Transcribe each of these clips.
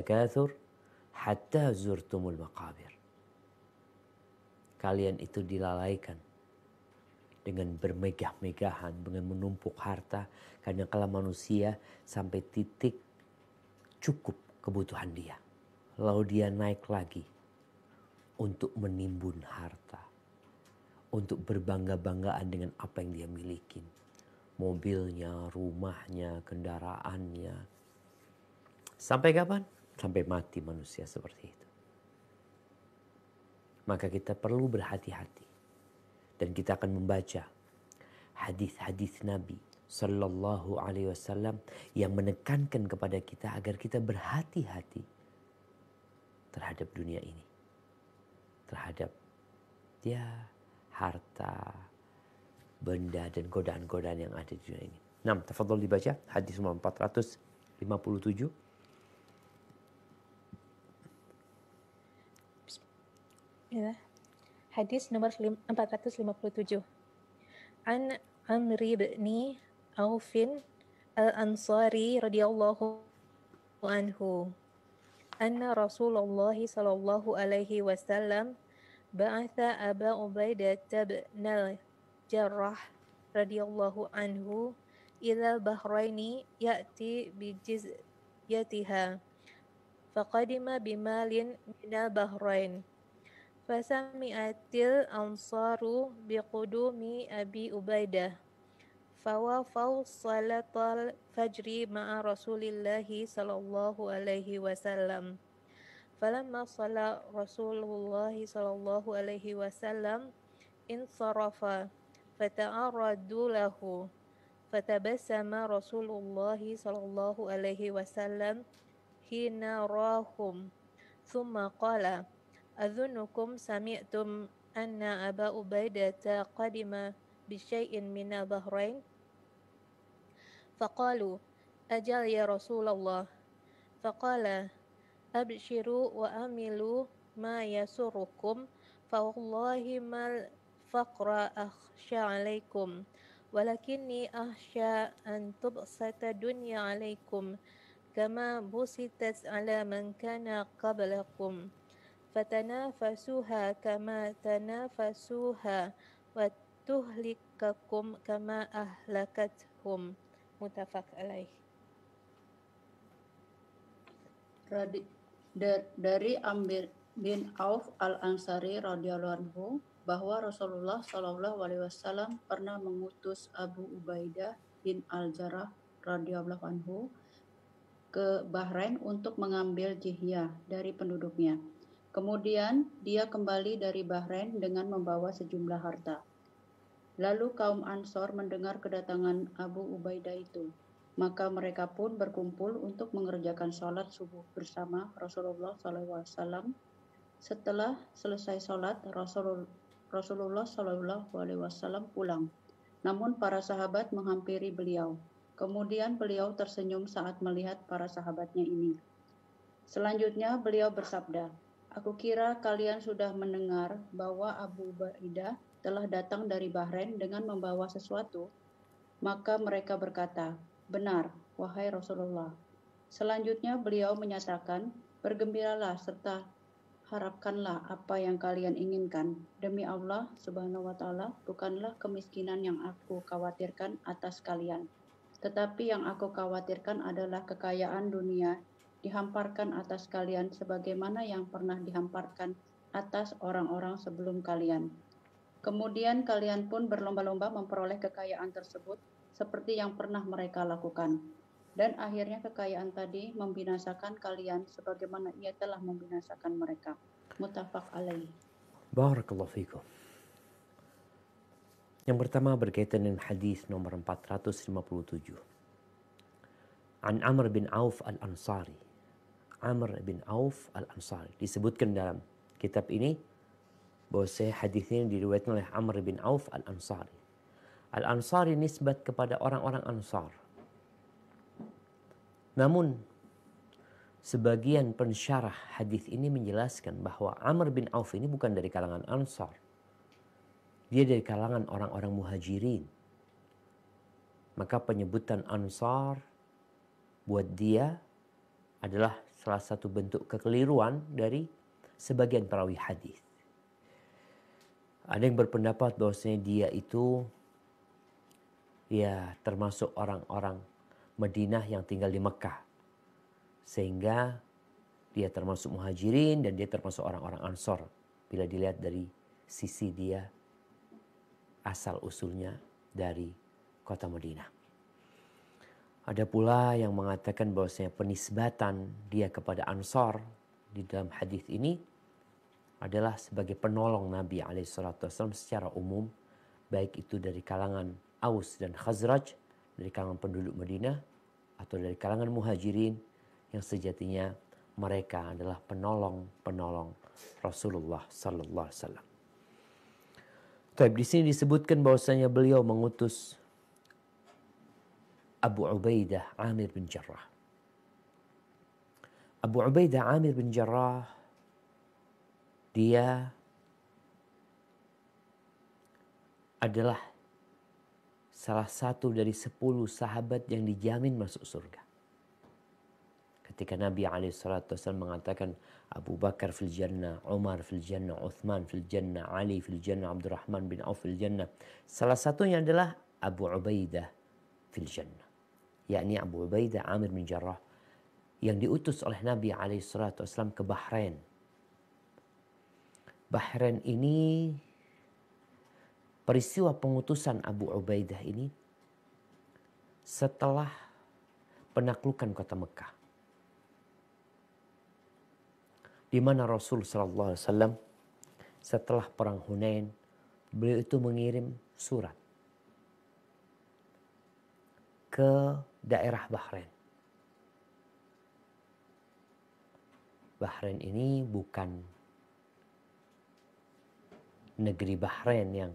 takathur hatta zurtumul makabir. Kalian itu dilalaikan dengan bermegah-megahan, dengan menumpuk harta. Karena kalau manusia sampai titik cukup kebutuhan dia. Lalu dia naik lagi untuk menimbun harta. Untuk berbangga-banggaan dengan apa yang dia miliki. Mobilnya, rumahnya, kendaraannya. Sampai kapan? Sampai mati manusia seperti itu. Maka kita perlu berhati-hati. Dan kita akan membaca hadis-hadis Nabi Sallallahu Alaihi Wasallam yang menekankan kepada kita agar kita berhati-hati terhadap dunia ini, terhadap ya harta, benda dan godaan-godaan yang ada di dunia ini. 6. Tafadhol dibaca hadis nomor 457. Ya. Hadis nomor 457. An Amri bin Aufin Al-Ansari radhiyallahu anhu. Anna Rasulullah sallallahu alaihi wasallam ba'atha Aba Ubaidah bin Jarrah radhiyallahu anhu ila Bahraini ya'ti bi jizyatiha. Faqadima bimalin min Bahrain. فسمعت الأنصار بقدوم أبي أبيدة فوافوا صلاة الفجر مع رسول الله صلى الله عليه وسلم فلما صلى رسول الله صلى الله عليه وسلم انصرف فتعرضوا له فتبسم رسول الله صلى الله عليه وسلم حين راهم ثم قال أظنكم سمعتم أن أبا عبيدة قدم بشيء من البحرين فقالوا أجل يا رسول الله فقال أبشروا وأملوا ما يسركم فوالله ما الفقر أخشى عليكم ولكني أخشى أن تبسط الدنيا عليكم كما بسطت على من كان قبلكم fasuha, kama fasuha, wa tuhlikakum kama ahlakathum mutafak alaih dari Amir bin Auf al Ansari radhiyallahu anhu bahwa Rasulullah Shallallahu alaihi wasallam pernah mengutus Abu Ubaidah bin al Jarrah radhiyallahu anhu ke Bahrain untuk mengambil jihyah dari penduduknya. Kemudian dia kembali dari Bahrain dengan membawa sejumlah harta. Lalu kaum Ansor mendengar kedatangan Abu Ubaidah itu. Maka mereka pun berkumpul untuk mengerjakan sholat subuh bersama Rasulullah SAW. Setelah selesai sholat, Rasulullah SAW pulang. Namun para sahabat menghampiri beliau. Kemudian beliau tersenyum saat melihat para sahabatnya ini. Selanjutnya beliau bersabda, Aku kira kalian sudah mendengar bahwa Abu Ubaidah telah datang dari Bahrain dengan membawa sesuatu. Maka mereka berkata, Benar, wahai Rasulullah. Selanjutnya beliau menyatakan, Bergembiralah serta harapkanlah apa yang kalian inginkan. Demi Allah subhanahu wa ta'ala, bukanlah kemiskinan yang aku khawatirkan atas kalian. Tetapi yang aku khawatirkan adalah kekayaan dunia dihamparkan atas kalian sebagaimana yang pernah dihamparkan atas orang-orang sebelum kalian. Kemudian kalian pun berlomba-lomba memperoleh kekayaan tersebut seperti yang pernah mereka lakukan. Dan akhirnya kekayaan tadi membinasakan kalian sebagaimana ia telah membinasakan mereka. Mutafak alaih. Barakallahu fikum. Yang pertama berkaitan dengan hadis nomor 457. An Amr bin Auf al-Ansari Amr bin Auf al-Ansari. Disebutkan dalam kitab ini bahwa hadis ini diriwayatkan oleh Amr bin Auf al-Ansari. Al-Ansari nisbat kepada orang-orang Ansar. Namun sebagian pensyarah hadis ini menjelaskan bahwa Amr bin Auf ini bukan dari kalangan Ansar. Dia dari kalangan orang-orang muhajirin. Maka penyebutan Ansar buat dia adalah salah satu bentuk kekeliruan dari sebagian perawi hadis. Ada yang berpendapat bahwasanya dia itu ya termasuk orang-orang Madinah yang tinggal di Mekah. Sehingga dia termasuk muhajirin dan dia termasuk orang-orang ansor. Bila dilihat dari sisi dia asal usulnya dari kota Madinah. Ada pula yang mengatakan bahwasanya penisbatan dia kepada Ansor di dalam hadis ini adalah sebagai penolong Nabi Alaihissalam secara umum, baik itu dari kalangan Aus dan Khazraj, dari kalangan penduduk Madinah, atau dari kalangan Muhajirin yang sejatinya mereka adalah penolong-penolong Rasulullah Sallallahu Alaihi Wasallam. Tapi di sini disebutkan bahwasanya beliau mengutus Abu Ubaidah Amir bin Jarrah. Abu Ubaidah Amir bin Jarrah dia adalah salah satu dari sepuluh sahabat yang dijamin masuk surga. Ketika Nabi Alaihi Wasallam mengatakan Abu Bakar fil jannah, Umar fil jannah, Uthman fil jannah, Ali fil jannah, Abdurrahman bin Auf fil jannah. Salah satunya adalah Abu Ubaidah fil jannah yakni Abu Ubaidah Amir bin Jarrah yang diutus oleh Nabi Alaihi Wasallam ke Bahrain. Bahrain ini peristiwa pengutusan Abu Ubaidah ini setelah penaklukan kota Mekah. Di mana Rasul Shallallahu Alaihi Wasallam setelah perang Hunain beliau itu mengirim surat ke daerah Bahrain. Bahrain ini bukan negeri Bahrain yang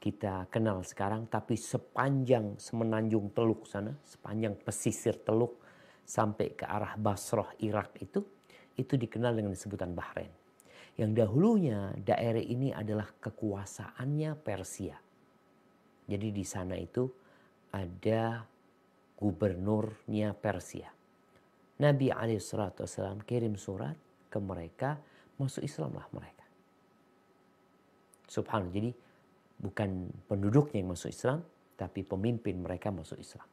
kita kenal sekarang, tapi sepanjang semenanjung Teluk sana, sepanjang pesisir Teluk sampai ke arah Basrah Irak itu, itu dikenal dengan sebutan Bahrain. Yang dahulunya daerah ini adalah kekuasaannya Persia. Jadi di sana itu ada gubernurnya Persia. Nabi Alaihissalam kirim surat ke mereka, masuk Islamlah mereka. Subhanallah. Jadi bukan penduduknya yang masuk Islam, tapi pemimpin mereka masuk Islam.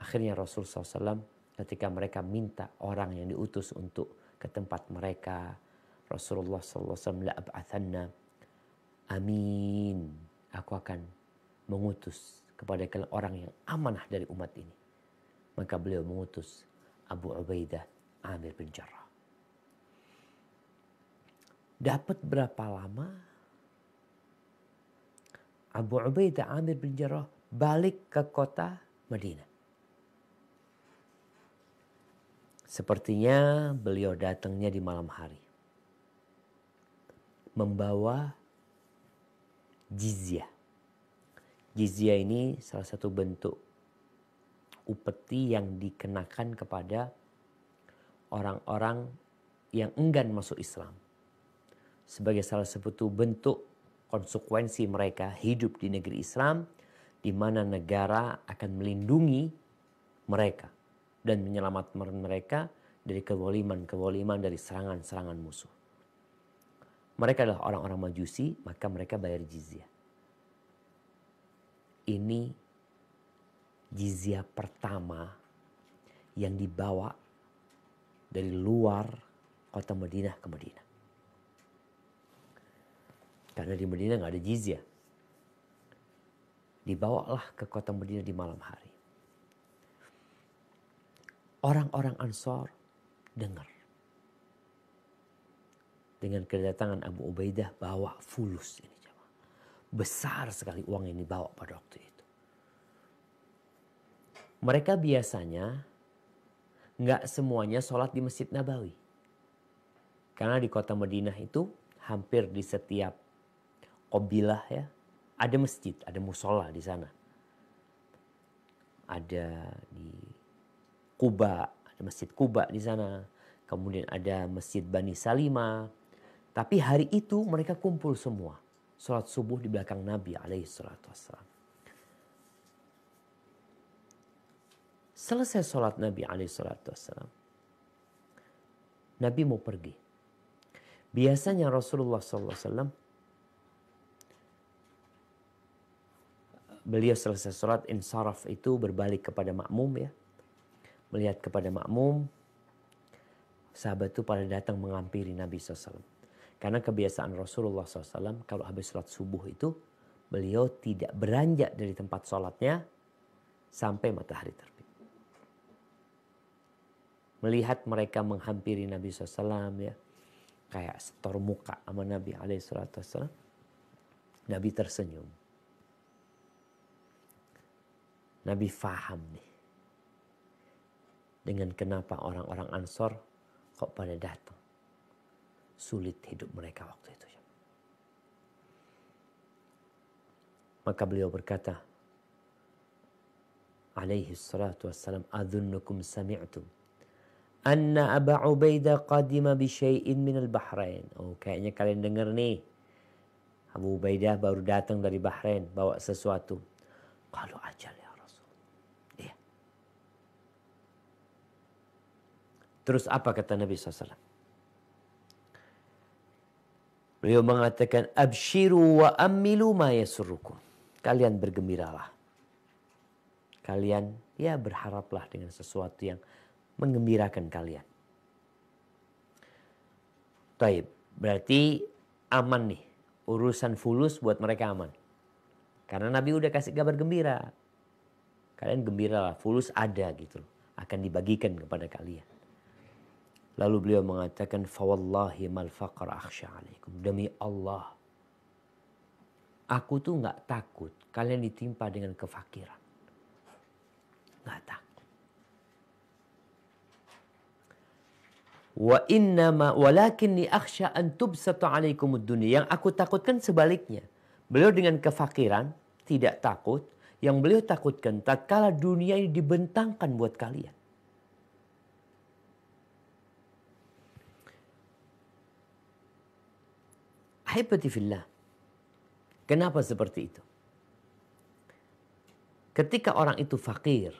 Akhirnya Rasul SAW ketika mereka minta orang yang diutus untuk ke tempat mereka, Rasulullah SAW la'ab'athanna, amin, aku akan mengutus kepada orang yang amanah dari umat ini. Maka beliau mengutus Abu Ubaidah Amir bin Jarrah. Dapat berapa lama Abu Ubaidah Amir bin Jarrah balik ke kota Madinah? Sepertinya beliau datangnya di malam hari. Membawa jizyah Jizya ini salah satu bentuk upeti yang dikenakan kepada orang-orang yang enggan masuk Islam. Sebagai salah satu bentuk konsekuensi mereka hidup di negeri Islam di mana negara akan melindungi mereka dan menyelamatkan mereka dari keboliman-keboliman dari serangan-serangan musuh. Mereka adalah orang-orang majusi, maka mereka bayar jizya ini jizya pertama yang dibawa dari luar kota Madinah ke Madinah. Karena di Madinah nggak ada jizya. Dibawalah ke kota Madinah di malam hari. Orang-orang Ansor dengar. Dengan kedatangan Abu Ubaidah bawa fulus ini. Besar sekali uang yang dibawa pada waktu itu. Mereka biasanya nggak semuanya sholat di Masjid Nabawi. Karena di kota Madinah itu hampir di setiap kobilah ya, ada masjid, ada musola di sana. Ada di Kuba, ada masjid Kuba di sana. Kemudian ada masjid Bani Salima. Tapi hari itu mereka kumpul semua sholat subuh di belakang Nabi alaihi salatu wassalam. Selesai sholat Nabi alaihi salatu wassalam. Nabi mau pergi. Biasanya Rasulullah SAW beliau selesai sholat insaraf itu berbalik kepada makmum ya. Melihat kepada makmum, sahabat itu pada datang mengampiri Nabi SAW. Karena kebiasaan Rasulullah SAW kalau habis sholat subuh itu beliau tidak beranjak dari tempat sholatnya sampai matahari terbit. Melihat mereka menghampiri Nabi SAW ya, kayak setor muka sama Nabi SAW, Nabi tersenyum. Nabi faham nih dengan kenapa orang-orang Ansor kok pada datang sulit hidup mereka waktu itu. Maka beliau berkata, alaihi salatu wassalam, adhunnukum sami'tum. Anna Aba Ubaidah qadima bisyai'in minal Bahrain. Oh, kayaknya kalian dengar nih. Abu Ubaidah baru datang dari Bahrain, bawa sesuatu. Kalau ajal ya Rasul. Iya. Terus apa kata Nabi SAW? Beliau mengatakan abshiru wa amilu ma yasurukum. Kalian bergembiralah. Kalian ya berharaplah dengan sesuatu yang mengembirakan kalian. Taib, berarti aman nih. Urusan fulus buat mereka aman. Karena Nabi udah kasih kabar gembira. Kalian gembiralah, fulus ada gitu Akan dibagikan kepada kalian. Lalu beliau mengatakan fawallahi mal faqar akhsha alaikum. Demi Allah aku tuh nggak takut kalian ditimpa dengan kefakiran. Nggak takut. Wa inna ma ni akhsha an tubsatu alaikum dunia. Yang aku takutkan sebaliknya. Beliau dengan kefakiran tidak takut. Yang beliau takutkan tatkala dunia ini dibentangkan buat kalian. Ahibati fillah. Kenapa seperti itu? Ketika orang itu fakir,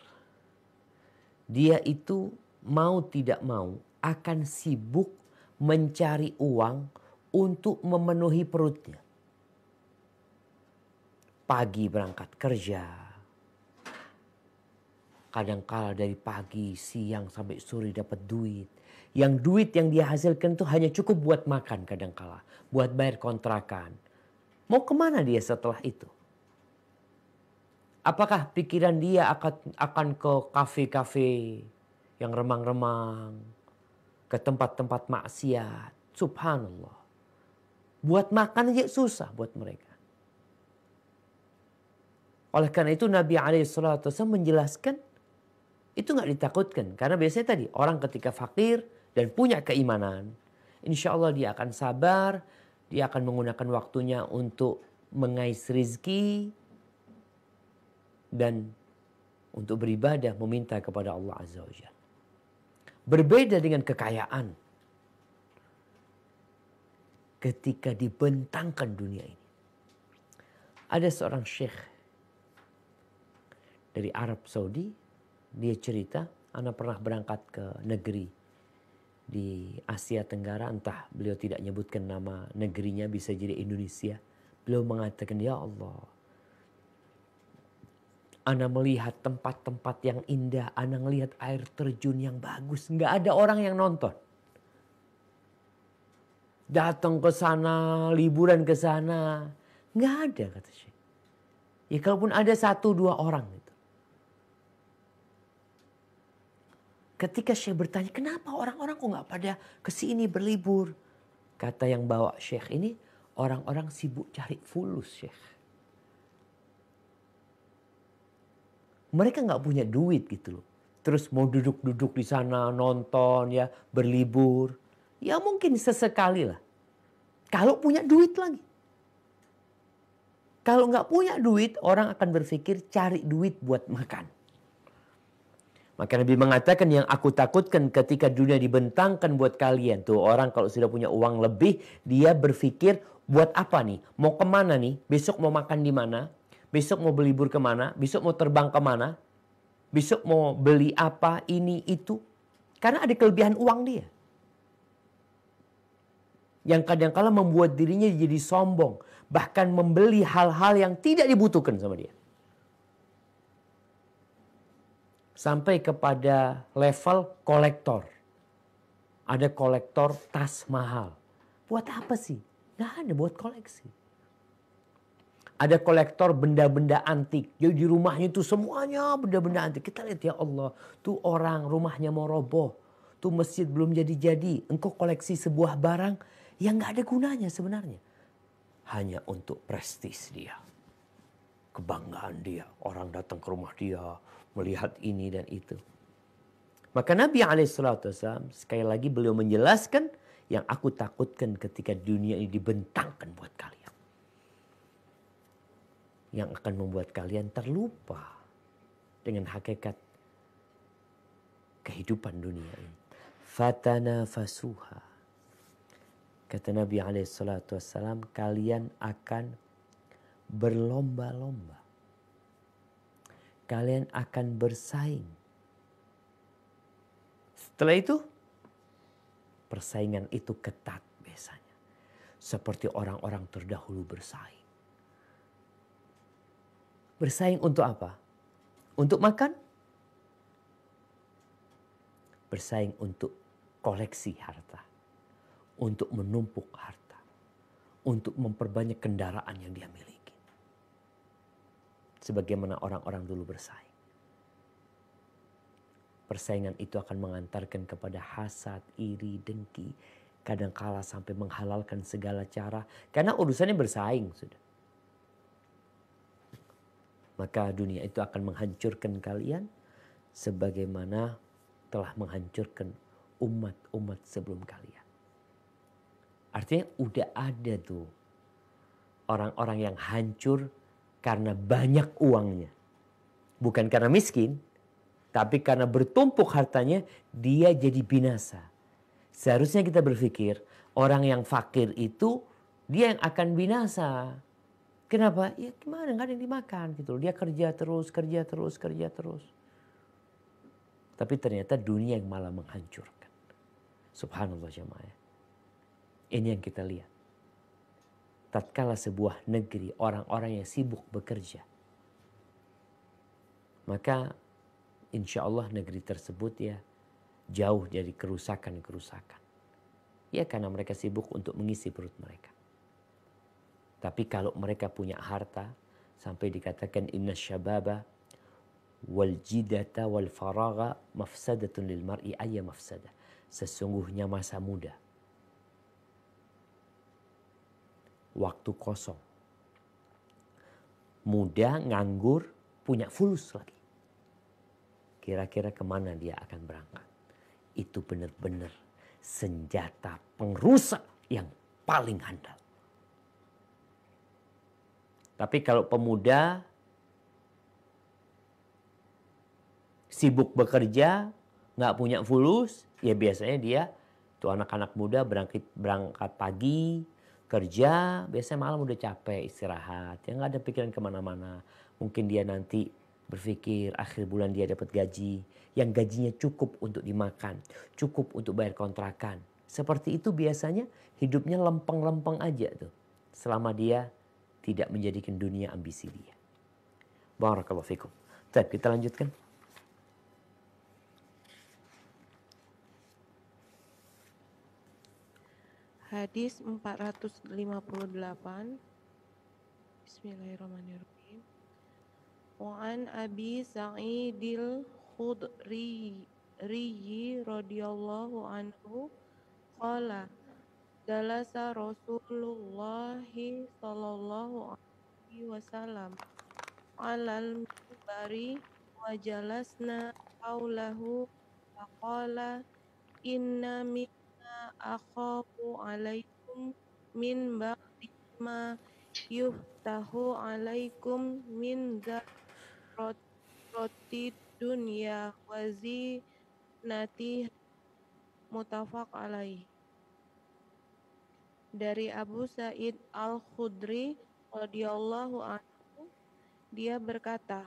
dia itu mau tidak mau akan sibuk mencari uang untuk memenuhi perutnya. Pagi berangkat kerja. Kadangkala dari pagi, siang sampai sore dapat duit yang duit yang dia hasilkan itu hanya cukup buat makan kadangkala, buat bayar kontrakan. Mau kemana dia setelah itu? Apakah pikiran dia akan akan ke kafe-kafe yang remang-remang, ke tempat-tempat maksiat? Subhanallah. Buat makan aja susah buat mereka. Oleh karena itu Nabi SAW menjelaskan itu nggak ditakutkan. Karena biasanya tadi orang ketika fakir dan punya keimanan, insya Allah dia akan sabar, dia akan menggunakan waktunya untuk mengais rizki dan untuk beribadah meminta kepada Allah Azza wa Berbeda dengan kekayaan. Ketika dibentangkan dunia ini. Ada seorang syekh dari Arab Saudi. Dia cerita, anak pernah berangkat ke negeri di Asia Tenggara entah beliau tidak nyebutkan nama negerinya bisa jadi Indonesia beliau mengatakan ya Allah Ana melihat tempat-tempat yang indah, Ana melihat air terjun yang bagus, nggak ada orang yang nonton. Datang ke sana, liburan ke sana, nggak ada kata Syekh. Ya kalaupun ada satu dua orang, Ketika Syekh bertanya, kenapa orang-orang kok nggak pada kesini berlibur? Kata yang bawa Syekh ini, orang-orang sibuk cari fulus Syekh. Mereka nggak punya duit gitu loh. Terus mau duduk-duduk di sana nonton ya, berlibur. Ya mungkin sesekali lah. Kalau punya duit lagi. Kalau nggak punya duit, orang akan berpikir cari duit buat makan. Maka Nabi mengatakan yang aku takutkan ketika dunia dibentangkan buat kalian. Tuh orang kalau sudah punya uang lebih, dia berpikir buat apa nih? Mau kemana nih? Besok mau makan di mana? Besok mau berlibur kemana? Besok mau terbang kemana? Besok mau beli apa ini itu? Karena ada kelebihan uang dia. Yang kadang-kala membuat dirinya jadi sombong. Bahkan membeli hal-hal yang tidak dibutuhkan sama dia. sampai kepada level kolektor. Ada kolektor tas mahal. Buat apa sih? Gak ada buat koleksi. Ada kolektor benda-benda antik. Jadi di rumahnya itu semuanya benda-benda antik. Kita lihat ya Allah. Tuh orang rumahnya mau roboh. Tuh masjid belum jadi-jadi. Engkau koleksi sebuah barang yang gak ada gunanya sebenarnya. Hanya untuk prestis dia. Kebanggaan dia. Orang datang ke rumah dia melihat ini dan itu. Maka Nabi Alaihissalam sekali lagi beliau menjelaskan yang aku takutkan ketika dunia ini dibentangkan buat kalian. Yang akan membuat kalian terlupa dengan hakikat kehidupan dunia ini. Fatana fasuha. Kata Nabi Alaihissalam kalian akan berlomba-lomba kalian akan bersaing. Setelah itu, persaingan itu ketat biasanya. Seperti orang-orang terdahulu bersaing. Bersaing untuk apa? Untuk makan? Bersaing untuk koleksi harta. Untuk menumpuk harta. Untuk memperbanyak kendaraan yang dia miliki sebagaimana orang-orang dulu bersaing. Persaingan itu akan mengantarkan kepada hasad, iri, dengki, kadang-kala sampai menghalalkan segala cara karena urusannya bersaing sudah. Maka dunia itu akan menghancurkan kalian sebagaimana telah menghancurkan umat-umat sebelum kalian. Artinya udah ada tuh orang-orang yang hancur karena banyak uangnya. Bukan karena miskin, tapi karena bertumpuk hartanya dia jadi binasa. Seharusnya kita berpikir orang yang fakir itu dia yang akan binasa. Kenapa? Ya gimana gak ada yang dimakan gitu. Dia kerja terus, kerja terus, kerja terus. Tapi ternyata dunia yang malah menghancurkan. Subhanallah jemaah. Ya. Ini yang kita lihat tatkala sebuah negeri orang-orang yang sibuk bekerja. Maka insya Allah negeri tersebut ya jauh dari kerusakan-kerusakan. Ya karena mereka sibuk untuk mengisi perut mereka. Tapi kalau mereka punya harta sampai dikatakan inna syababa wal jidata wal faraga mafsadatun lil mar'i ayya mafsada. Sesungguhnya masa muda waktu kosong. Muda, nganggur, punya fulus lagi. Kira-kira kemana dia akan berangkat? Itu benar-benar senjata pengrusak yang paling handal. Tapi kalau pemuda sibuk bekerja, nggak punya fulus, ya biasanya dia tuh anak-anak muda berangkat berangkat pagi, kerja, biasanya malam udah capek, istirahat, ya nggak ada pikiran kemana-mana. Mungkin dia nanti berpikir akhir bulan dia dapat gaji, yang gajinya cukup untuk dimakan, cukup untuk bayar kontrakan. Seperti itu biasanya hidupnya lempeng-lempeng aja tuh. Selama dia tidak menjadikan dunia ambisi dia. Barakallahu fikum. Tapi kita lanjutkan. Hadis 458 Bismillahirrahmanirrahim Wa an Abi Sa'idil Khudri radhiyallahu anhu qala Jalasa Rasulullah sallallahu alaihi wasallam alal minbari wa jalasna qaulahu faqala inna min akhafu alaikum min ba'di ma yuftahu alaikum min roti dunya wazi nati mutafak alai dari Abu Said Al-Khudri radhiyallahu anhu dia berkata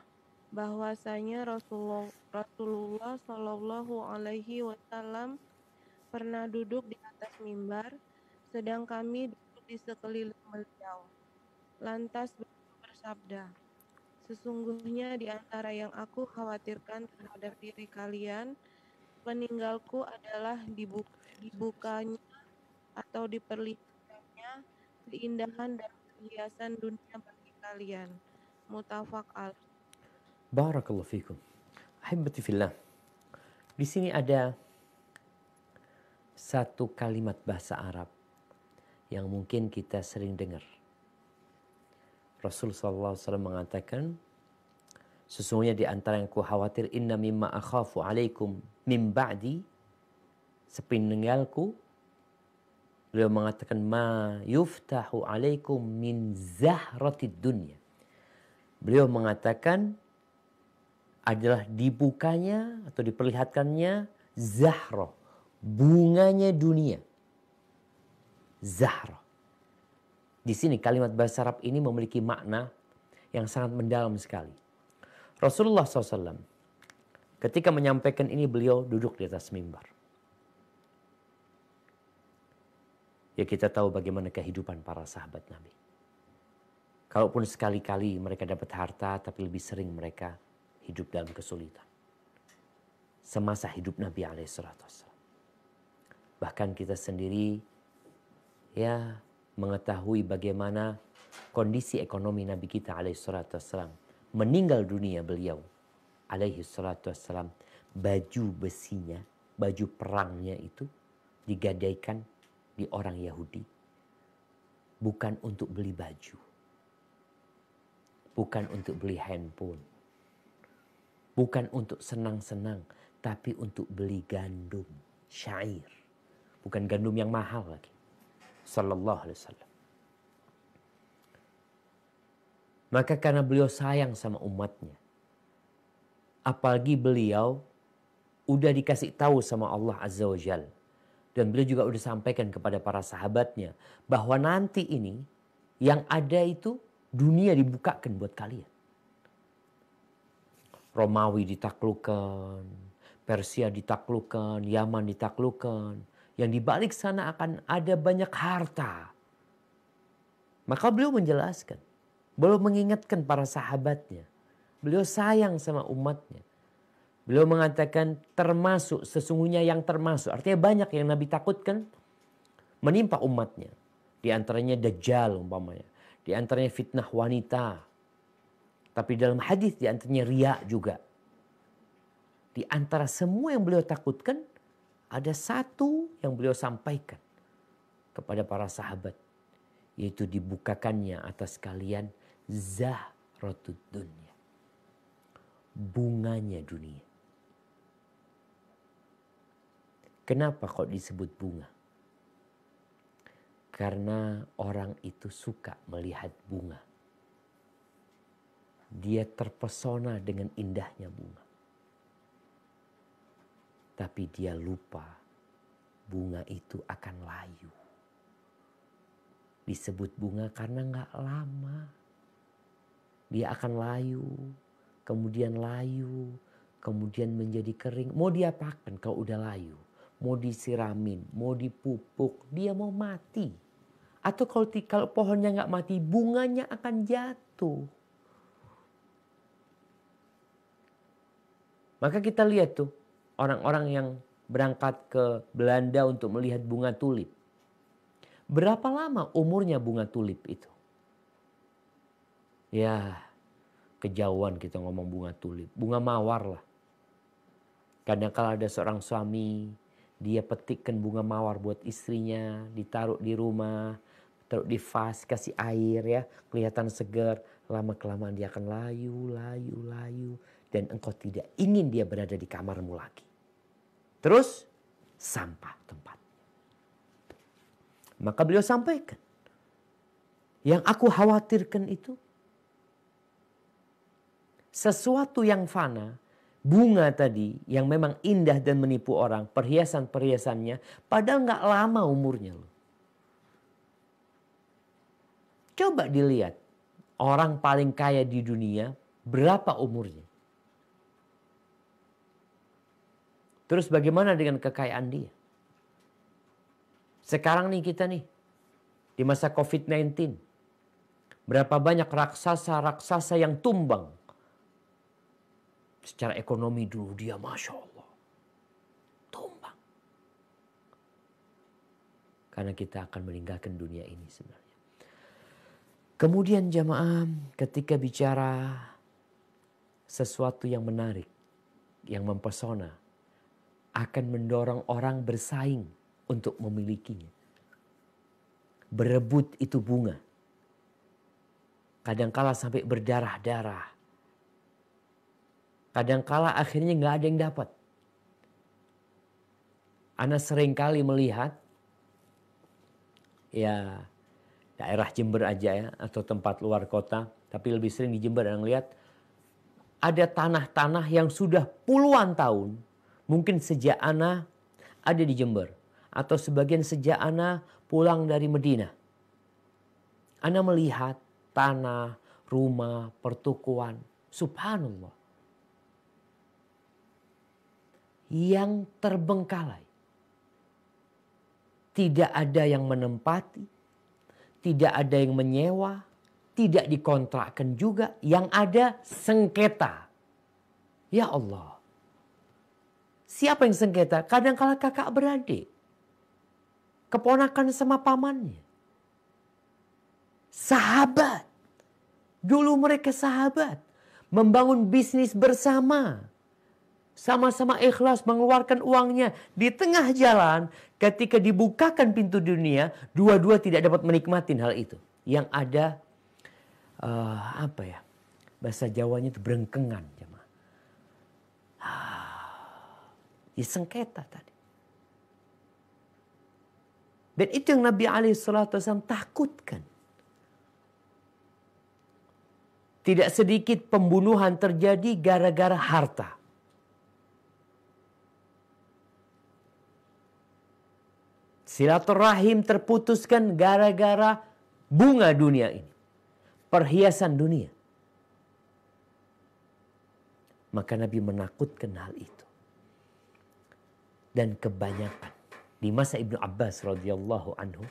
bahwasanya Rasulullah Rasulullah Shallallahu alaihi wasallam pernah duduk di atas mimbar, sedang kami duduk di sekeliling beliau. Lantas beliau bersabda, Sesungguhnya di antara yang aku khawatirkan terhadap diri kalian, peninggalku adalah dibuka, dibukanya atau diperlihatkannya keindahan dan perhiasan dunia bagi kalian. Mutafak al. Barakallahu fikum. Ahibati fillah. Di sini ada satu kalimat bahasa Arab yang mungkin kita sering dengar. Rasulullah SAW mengatakan, sesungguhnya di antara yang ku khawatir inna mimma akhafu alaikum mim ba'di sepinggalku beliau mengatakan ma yuftahu alaikum min zahrati dunia beliau mengatakan adalah dibukanya atau diperlihatkannya zahroh bunganya dunia. Zahra. Di sini kalimat bahasa Arab ini memiliki makna yang sangat mendalam sekali. Rasulullah SAW ketika menyampaikan ini beliau duduk di atas mimbar. Ya kita tahu bagaimana kehidupan para sahabat Nabi. Kalaupun sekali-kali mereka dapat harta tapi lebih sering mereka hidup dalam kesulitan. Semasa hidup Nabi alaihissalam bahkan kita sendiri ya mengetahui bagaimana kondisi ekonomi Nabi kita alaihi salatu wassalam. Meninggal dunia beliau alaihi salatu wassalam. Baju besinya, baju perangnya itu digadaikan di orang Yahudi. Bukan untuk beli baju. Bukan untuk beli handphone. Bukan untuk senang-senang. Tapi untuk beli gandum, syair bukan gandum yang mahal lagi. Sallallahu alaihi wasallam. Maka karena beliau sayang sama umatnya, apalagi beliau udah dikasih tahu sama Allah Azza wa Jal. Dan beliau juga udah sampaikan kepada para sahabatnya bahwa nanti ini yang ada itu dunia dibukakan buat kalian. Romawi ditaklukkan, Persia ditaklukkan, Yaman ditaklukkan, yang di balik sana akan ada banyak harta. Maka beliau menjelaskan, beliau mengingatkan para sahabatnya. Beliau sayang sama umatnya. Beliau mengatakan termasuk sesungguhnya yang termasuk. Artinya banyak yang Nabi takutkan menimpa umatnya. Di antaranya dajjal umpamanya. Di antaranya fitnah wanita. Tapi dalam hadis di antaranya riak juga. Di antara semua yang beliau takutkan ada satu yang beliau sampaikan kepada para sahabat yaitu dibukakannya atas kalian zahratud dunya bunganya dunia Kenapa kok disebut bunga? Karena orang itu suka melihat bunga. Dia terpesona dengan indahnya bunga tapi dia lupa bunga itu akan layu. Disebut bunga karena nggak lama. Dia akan layu, kemudian layu, kemudian menjadi kering. Mau dia pakan kalau udah layu? Mau disiramin, mau dipupuk, dia mau mati. Atau kalau, kalau pohonnya nggak mati, bunganya akan jatuh. Maka kita lihat tuh, orang-orang yang berangkat ke Belanda untuk melihat bunga tulip. Berapa lama umurnya bunga tulip itu? Ya, kejauhan kita ngomong bunga tulip. Bunga mawar lah. Kadang kalau ada seorang suami, dia petikkan bunga mawar buat istrinya, ditaruh di rumah, taruh di vas, kasih air ya, kelihatan segar. Lama-kelamaan dia akan layu, layu, layu dan engkau tidak ingin dia berada di kamarmu lagi. Terus sampah tempat. Maka beliau sampaikan. Yang aku khawatirkan itu sesuatu yang fana, bunga tadi yang memang indah dan menipu orang, perhiasan-perhiasannya, padahal nggak lama umurnya loh. Coba dilihat orang paling kaya di dunia berapa umurnya? Terus bagaimana dengan kekayaan dia? Sekarang nih kita nih, di masa COVID-19, berapa banyak raksasa-raksasa yang tumbang. Secara ekonomi dulu dia Masya Allah. Tumbang. Karena kita akan meninggalkan dunia ini sebenarnya. Kemudian jamaah ketika bicara sesuatu yang menarik, yang mempesona, akan mendorong orang bersaing untuk memilikinya. Berebut itu bunga. Kadangkala sampai berdarah-darah. Kadangkala akhirnya nggak ada yang dapat. sering seringkali melihat ya daerah Jember aja ya atau tempat luar kota, tapi lebih sering di Jember dan lihat ada tanah-tanah yang sudah puluhan tahun Mungkin sejak Ana ada di Jember. Atau sebagian sejak Ana pulang dari Medina. Ana melihat tanah, rumah, pertukuan. Subhanallah. Yang terbengkalai. Tidak ada yang menempati. Tidak ada yang menyewa. Tidak dikontrakkan juga. Yang ada sengketa. Ya Allah. Siapa yang sengketa? kadang Kadangkala kakak beradik. Keponakan sama pamannya. Sahabat. Dulu mereka sahabat. Membangun bisnis bersama. Sama-sama ikhlas mengeluarkan uangnya. Di tengah jalan ketika dibukakan pintu dunia. Dua-dua tidak dapat menikmati hal itu. Yang ada uh, apa ya bahasa Jawanya itu berengkengan. Ah, Ya sengketa tadi. Dan itu yang Nabi SAW takutkan. Tidak sedikit pembunuhan terjadi gara-gara harta. Silaturahim terputuskan gara-gara bunga dunia ini. Perhiasan dunia. Maka Nabi menakutkan hal itu dan kebanyakan. Di masa Ibnu Abbas radhiyallahu anhu,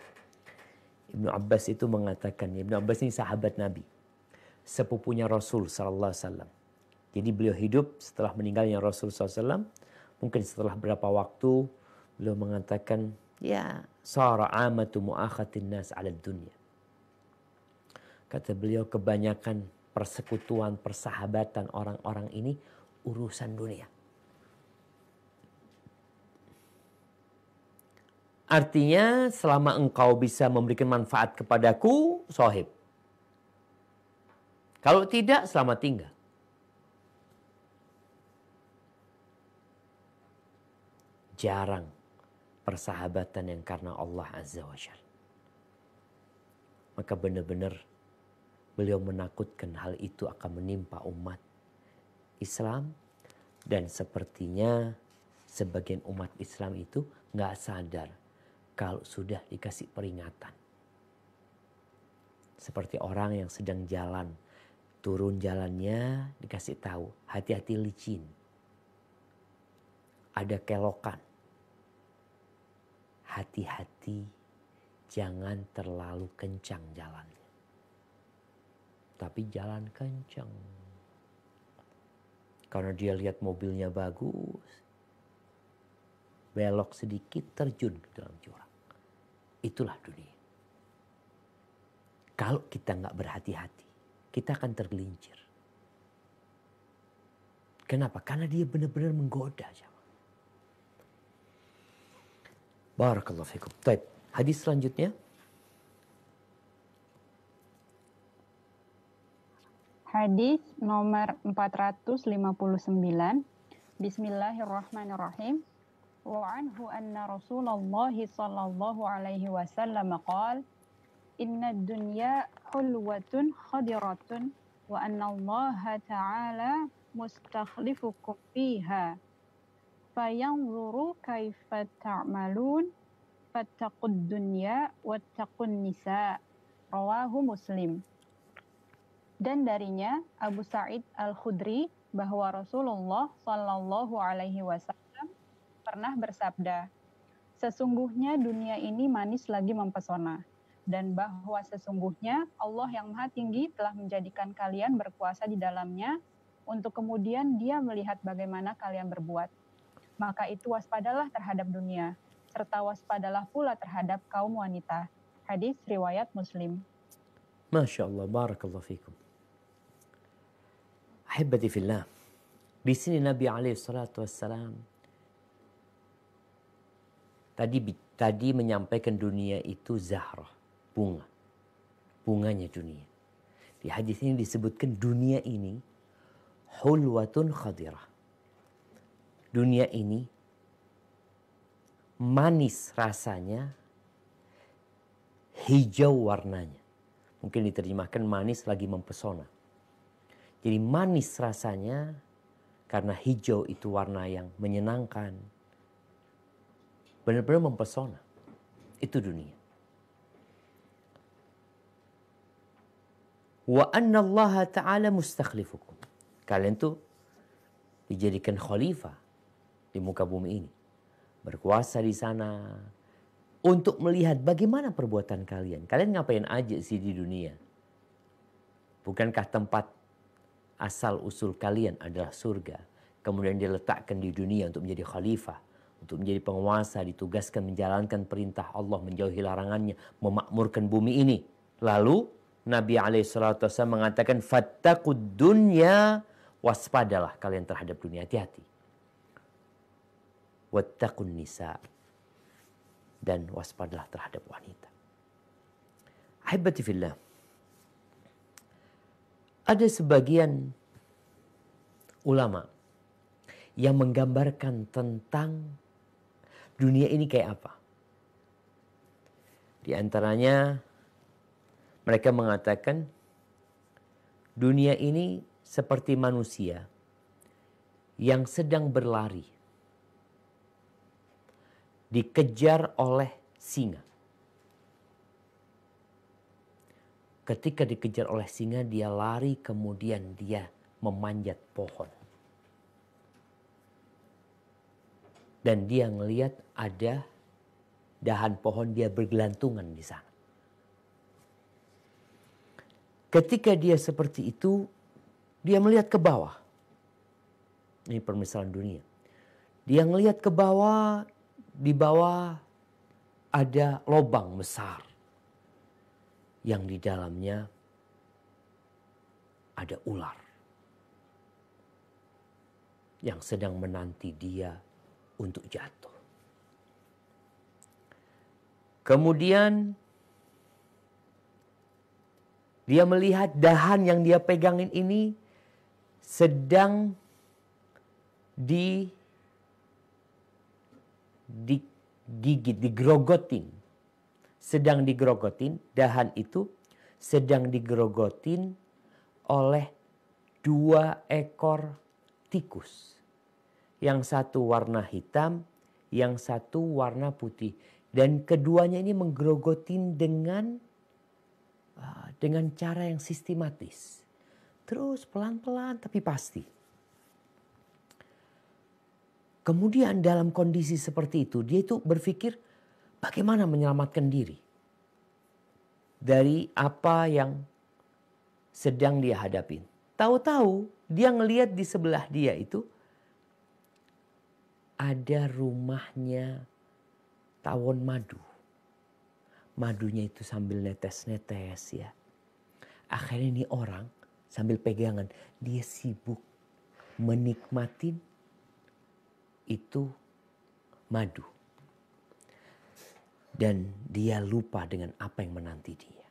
Ibnu Abbas itu mengatakan, Ibnu Abbas ini sahabat Nabi, sepupunya Rasul sallallahu alaihi wasallam. Jadi beliau hidup setelah meninggalnya Rasul SAW, mungkin setelah berapa waktu beliau mengatakan, ya sara amatu mu'akhatin nas ala dunia. Kata beliau kebanyakan persekutuan, persahabatan orang-orang ini urusan dunia. Artinya selama engkau bisa memberikan manfaat kepadaku, sohib. Kalau tidak, selamat tinggal. Jarang persahabatan yang karena Allah Azza wa Jal. Maka benar-benar beliau menakutkan hal itu akan menimpa umat Islam. Dan sepertinya sebagian umat Islam itu nggak sadar kalau sudah dikasih peringatan. Seperti orang yang sedang jalan, turun jalannya dikasih tahu, hati-hati licin. Ada kelokan. Hati-hati jangan terlalu kencang jalannya. Tapi jalan kencang. Karena dia lihat mobilnya bagus, belok sedikit terjun ke dalam jurang. Itulah dunia. Kalau kita nggak berhati-hati, kita akan tergelincir. Kenapa? Karena dia benar-benar menggoda. Barakallahu fikum. Taib. Hadis selanjutnya. Hadis nomor 459. Bismillahirrahmanirrahim. وعنه أن رسول الله صلى الله عليه وسلم قال إن الدنيا حلوة خضرة وأن الله تعالى مستخلفكم فيها فينظر كيف تعملون فاتقوا الدنيا واتقوا النساء رواه مسلم dan darinya Abu Sa'id Al-Khudri bahwa Rasulullah Shallallahu alaihi wasallam pernah bersabda, "Sesungguhnya dunia ini manis lagi mempesona, dan bahwa sesungguhnya Allah yang Maha Tinggi telah menjadikan kalian berkuasa di dalamnya, untuk kemudian Dia melihat bagaimana kalian berbuat. Maka itu waspadalah terhadap dunia, serta waspadalah pula terhadap kaum wanita." Hadis riwayat Muslim. Masya Allah, barakallah fikum. Ahibati fillah. Di sini Nabi alaihi salatu wassalam Tadi tadi menyampaikan dunia itu zahra bunga. Bunganya dunia. Di hadis ini disebutkan dunia ini hulwatun khadirah. Dunia ini manis rasanya, hijau warnanya. Mungkin diterjemahkan manis lagi mempesona. Jadi manis rasanya karena hijau itu warna yang menyenangkan, benar-benar mempesona. Itu dunia. Wa anna Allah Ta'ala mustakhlifukum. Kalian tuh dijadikan khalifah di muka bumi ini. Berkuasa di sana. Untuk melihat bagaimana perbuatan kalian. Kalian ngapain aja sih di dunia? Bukankah tempat asal usul kalian adalah surga? Kemudian diletakkan di dunia untuk menjadi khalifah untuk menjadi penguasa, ditugaskan menjalankan perintah Allah, menjauhi larangannya, memakmurkan bumi ini. Lalu Nabi Alaihissalam mengatakan fataku dunya waspadalah kalian terhadap dunia hati-hati. Wattaqun nisa dan waspadalah terhadap wanita. Ahibati fillah. Ada sebagian ulama yang menggambarkan tentang dunia ini kayak apa. Di antaranya mereka mengatakan dunia ini seperti manusia yang sedang berlari dikejar oleh singa. Ketika dikejar oleh singa dia lari kemudian dia memanjat pohon. Dan dia melihat ada dahan pohon dia bergelantungan di sana. Ketika dia seperti itu, dia melihat ke bawah. Ini permisalan dunia. Dia melihat ke bawah, di bawah ada lobang besar. Yang di dalamnya ada ular. Yang sedang menanti dia untuk jatuh. Kemudian dia melihat dahan yang dia pegangin ini sedang di digigit, digrogotin. Sedang digrogotin, dahan itu sedang digrogotin oleh dua ekor tikus yang satu warna hitam, yang satu warna putih. Dan keduanya ini menggerogotin dengan ah, dengan cara yang sistematis. Terus pelan-pelan tapi pasti. Kemudian dalam kondisi seperti itu dia itu berpikir bagaimana menyelamatkan diri dari apa yang sedang dia hadapin. Tahu-tahu dia ngelihat di sebelah dia itu ada rumahnya tawon madu. Madunya itu sambil netes-netes ya. Akhirnya ini orang sambil pegangan dia sibuk menikmati itu madu. Dan dia lupa dengan apa yang menanti dia.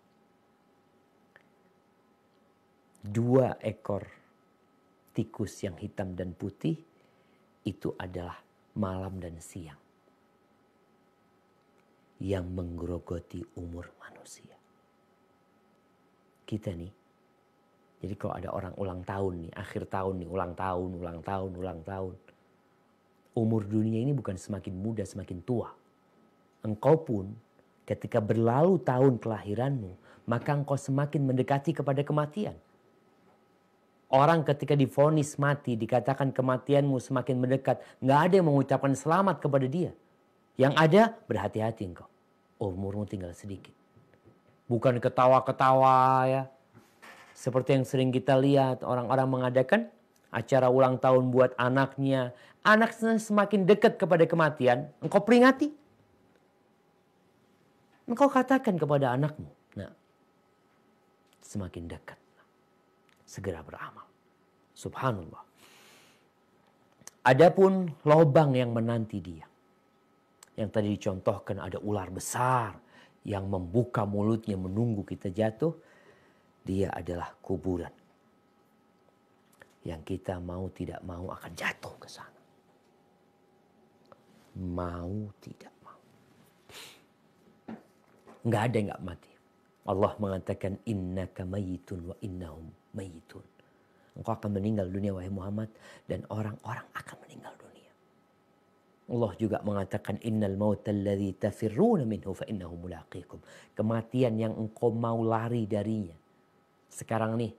Dua ekor tikus yang hitam dan putih itu adalah malam dan siang yang menggerogoti umur manusia. Kita nih, jadi kalau ada orang ulang tahun nih, akhir tahun nih, ulang tahun, ulang tahun, ulang tahun. Umur dunia ini bukan semakin muda, semakin tua. Engkau pun ketika berlalu tahun kelahiranmu, maka engkau semakin mendekati kepada kematian Orang ketika difonis mati, dikatakan kematianmu semakin mendekat, nggak ada yang mengucapkan selamat kepada dia. Yang ada berhati-hati engkau. Umurmu tinggal sedikit. Bukan ketawa-ketawa ya. Seperti yang sering kita lihat orang-orang mengadakan acara ulang tahun buat anaknya. Anaknya semakin dekat kepada kematian, engkau peringati. Engkau katakan kepada anakmu, nah, semakin dekat segera beramal. Subhanallah. Adapun lobang yang menanti dia. Yang tadi dicontohkan ada ular besar yang membuka mulutnya menunggu kita jatuh. Dia adalah kuburan. Yang kita mau tidak mau akan jatuh ke sana. Mau tidak mau. Enggak ada yang nggak mati. Allah mengatakan innaka mayitun wa innahum mayitun. Engkau akan meninggal dunia wahai Muhammad dan orang-orang akan meninggal dunia. Allah juga mengatakan innal mautal ladhi tafirruna minhu fa innahu mulaqikum. Kematian yang engkau mau lari darinya. Sekarang nih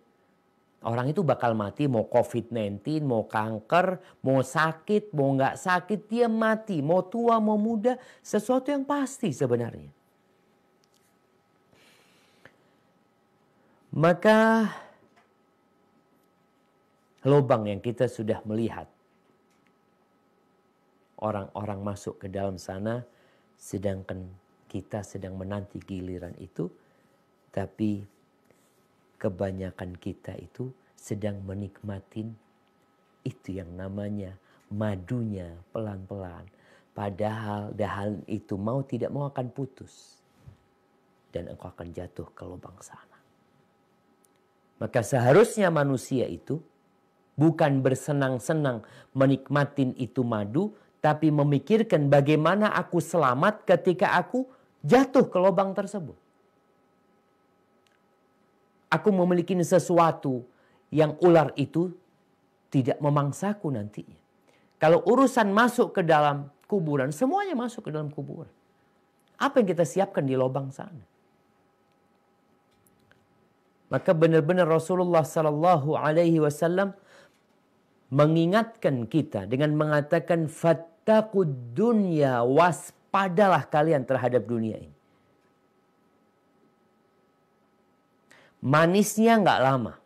Orang itu bakal mati mau COVID-19, mau kanker, mau sakit, mau nggak sakit, dia mati. Mau tua, mau muda, sesuatu yang pasti sebenarnya. Maka lubang yang kita sudah melihat orang-orang masuk ke dalam sana sedangkan kita sedang menanti giliran itu tapi kebanyakan kita itu sedang menikmati itu yang namanya madunya pelan-pelan padahal dahan itu mau tidak mau akan putus dan engkau akan jatuh ke lubang sana maka seharusnya manusia itu bukan bersenang-senang menikmatin itu madu, tapi memikirkan bagaimana aku selamat ketika aku jatuh ke lubang tersebut. Aku memiliki sesuatu yang ular itu tidak memangsaku nantinya. Kalau urusan masuk ke dalam kuburan, semuanya masuk ke dalam kuburan. Apa yang kita siapkan di lubang sana? Maka benar-benar Rasulullah sallallahu alaihi wasallam mengingatkan kita dengan mengatakan fattaqud dunya waspadalah kalian terhadap dunia ini. Manisnya nggak lama.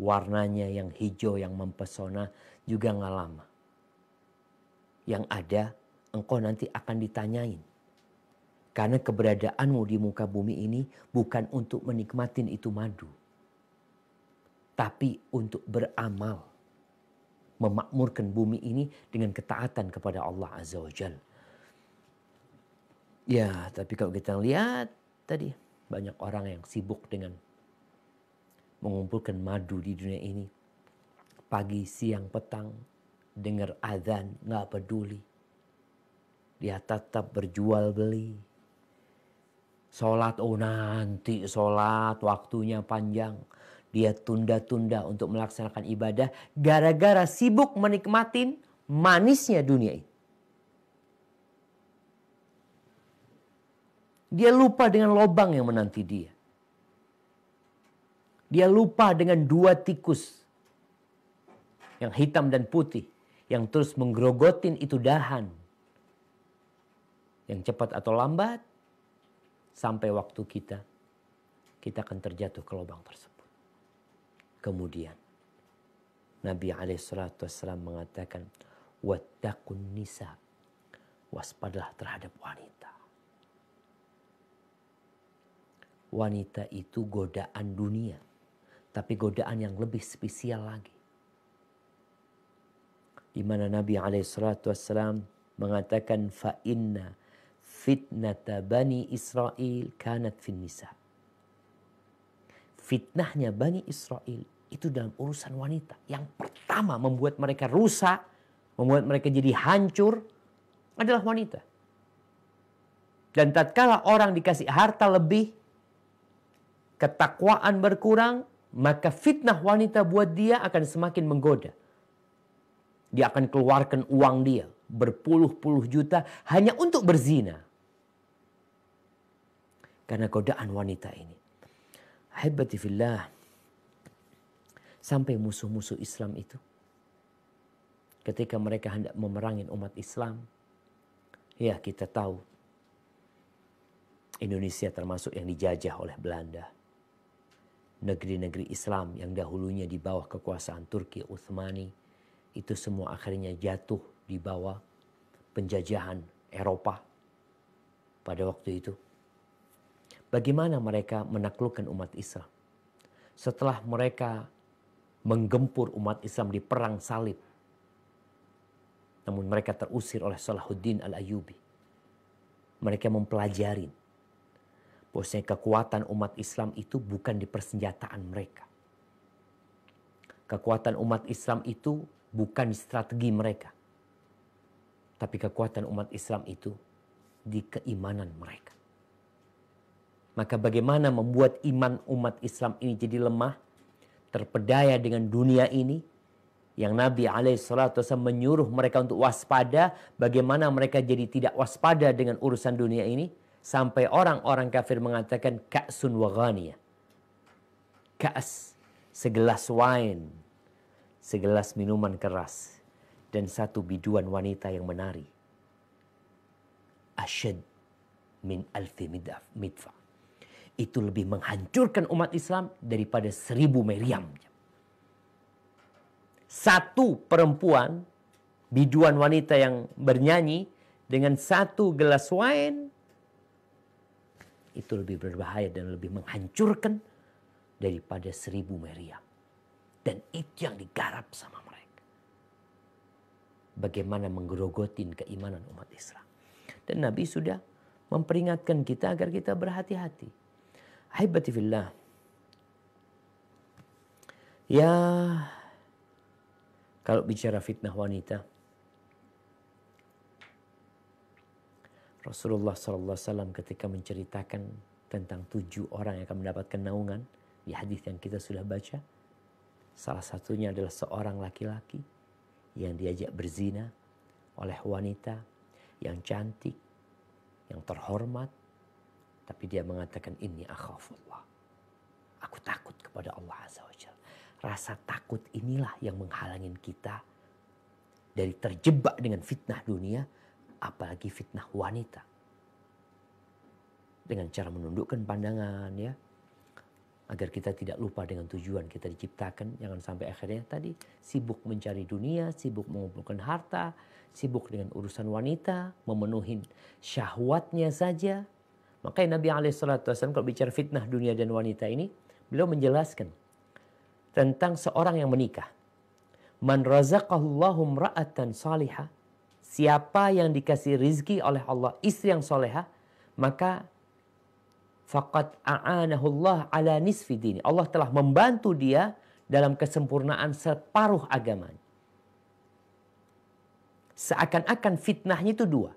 Warnanya yang hijau yang mempesona juga nggak lama. Yang ada engkau nanti akan ditanyain. Karena keberadaanmu di muka bumi ini bukan untuk menikmati itu madu. Tapi untuk beramal. Memakmurkan bumi ini dengan ketaatan kepada Allah Azza wa Jal. Ya, tapi kalau kita lihat tadi banyak orang yang sibuk dengan mengumpulkan madu di dunia ini. Pagi, siang, petang, dengar azan, nggak peduli. Dia tetap berjual beli, Sholat, oh nanti sholat waktunya panjang. Dia tunda-tunda untuk melaksanakan ibadah gara-gara sibuk menikmatin manisnya dunia ini. Dia lupa dengan lobang yang menanti dia. Dia lupa dengan dua tikus yang hitam dan putih yang terus menggerogotin itu dahan. Yang cepat atau lambat sampai waktu kita, kita akan terjatuh ke lubang tersebut. Kemudian Nabi Alaihissalam mengatakan, wadakun nisa." Waspadalah terhadap wanita. Wanita itu godaan dunia, tapi godaan yang lebih spesial lagi. Di mana Nabi Alaihissalam mengatakan, "Fa inna fitnata Bani Israel kanat fin nisa. Fitnahnya Bani Israel itu dalam urusan wanita. Yang pertama membuat mereka rusak, membuat mereka jadi hancur adalah wanita. Dan tatkala orang dikasih harta lebih, ketakwaan berkurang, maka fitnah wanita buat dia akan semakin menggoda. Dia akan keluarkan uang dia berpuluh-puluh juta hanya untuk berzina karena godaan wanita ini. Ahibati fillah. Sampai musuh-musuh Islam itu ketika mereka hendak memerangi umat Islam, ya kita tahu Indonesia termasuk yang dijajah oleh Belanda. Negeri-negeri Islam yang dahulunya di bawah kekuasaan Turki Utsmani itu semua akhirnya jatuh di bawah penjajahan Eropa pada waktu itu bagaimana mereka menaklukkan umat Islam. Setelah mereka menggempur umat Islam di perang salib, namun mereka terusir oleh Salahuddin Al-Ayubi. Mereka mempelajari bahwasanya kekuatan umat Islam itu bukan di persenjataan mereka. Kekuatan umat Islam itu bukan di strategi mereka. Tapi kekuatan umat Islam itu di keimanan mereka. Maka bagaimana membuat iman umat Islam ini jadi lemah, terpedaya dengan dunia ini, yang Nabi Alaihissalam menyuruh mereka untuk waspada, bagaimana mereka jadi tidak waspada dengan urusan dunia ini, sampai orang-orang kafir mengatakan ka'sun wa ghaniya. Ka'as, segelas wine, segelas minuman keras, dan satu biduan wanita yang menari. Ashad min alfi midfa itu lebih menghancurkan umat Islam daripada seribu Meriam. Satu perempuan, biduan wanita yang bernyanyi dengan satu gelas wine, itu lebih berbahaya dan lebih menghancurkan daripada seribu Meriam. Dan itu yang digarap sama mereka. Bagaimana menggerogotin keimanan umat Islam. Dan Nabi sudah memperingatkan kita agar kita berhati-hati Ahibati fillah. Ya, kalau bicara fitnah wanita, Rasulullah SAW ketika menceritakan tentang tujuh orang yang akan mendapatkan naungan di hadis yang kita sudah baca, salah satunya adalah seorang laki-laki yang diajak berzina oleh wanita yang cantik, yang terhormat, tapi dia mengatakan ini akhafullah. Aku takut kepada Allah Azza wa Jal. Rasa takut inilah yang menghalangin kita dari terjebak dengan fitnah dunia, apalagi fitnah wanita. Dengan cara menundukkan pandangan ya, agar kita tidak lupa dengan tujuan kita diciptakan. Jangan sampai akhirnya tadi sibuk mencari dunia, sibuk mengumpulkan harta, sibuk dengan urusan wanita, memenuhi syahwatnya saja, maka Nabi SAW kalau bicara fitnah dunia dan wanita ini, beliau menjelaskan tentang seorang yang menikah. Man razaqahullahu ra'atan salihah. Siapa yang dikasih rizki oleh Allah, istri yang soleha, maka faqad a'anahullah ala nisfi dini. Allah telah membantu dia dalam kesempurnaan separuh agamanya. Seakan-akan fitnahnya itu dua.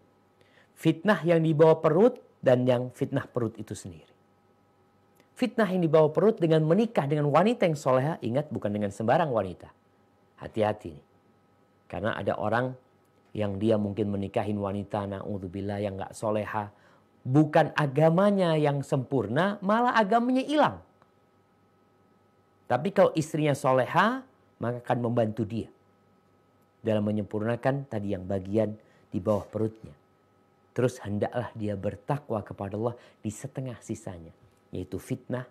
Fitnah yang di bawah perut dan yang fitnah perut itu sendiri. Fitnah yang dibawa perut dengan menikah dengan wanita yang soleha, ingat bukan dengan sembarang wanita. Hati-hati nih. Karena ada orang yang dia mungkin menikahin wanita na'udzubillah yang gak soleha. Bukan agamanya yang sempurna, malah agamanya hilang. Tapi kalau istrinya soleha, maka akan membantu dia. Dalam menyempurnakan tadi yang bagian di bawah perutnya Terus hendaklah dia bertakwa kepada Allah di setengah sisanya. Yaitu fitnah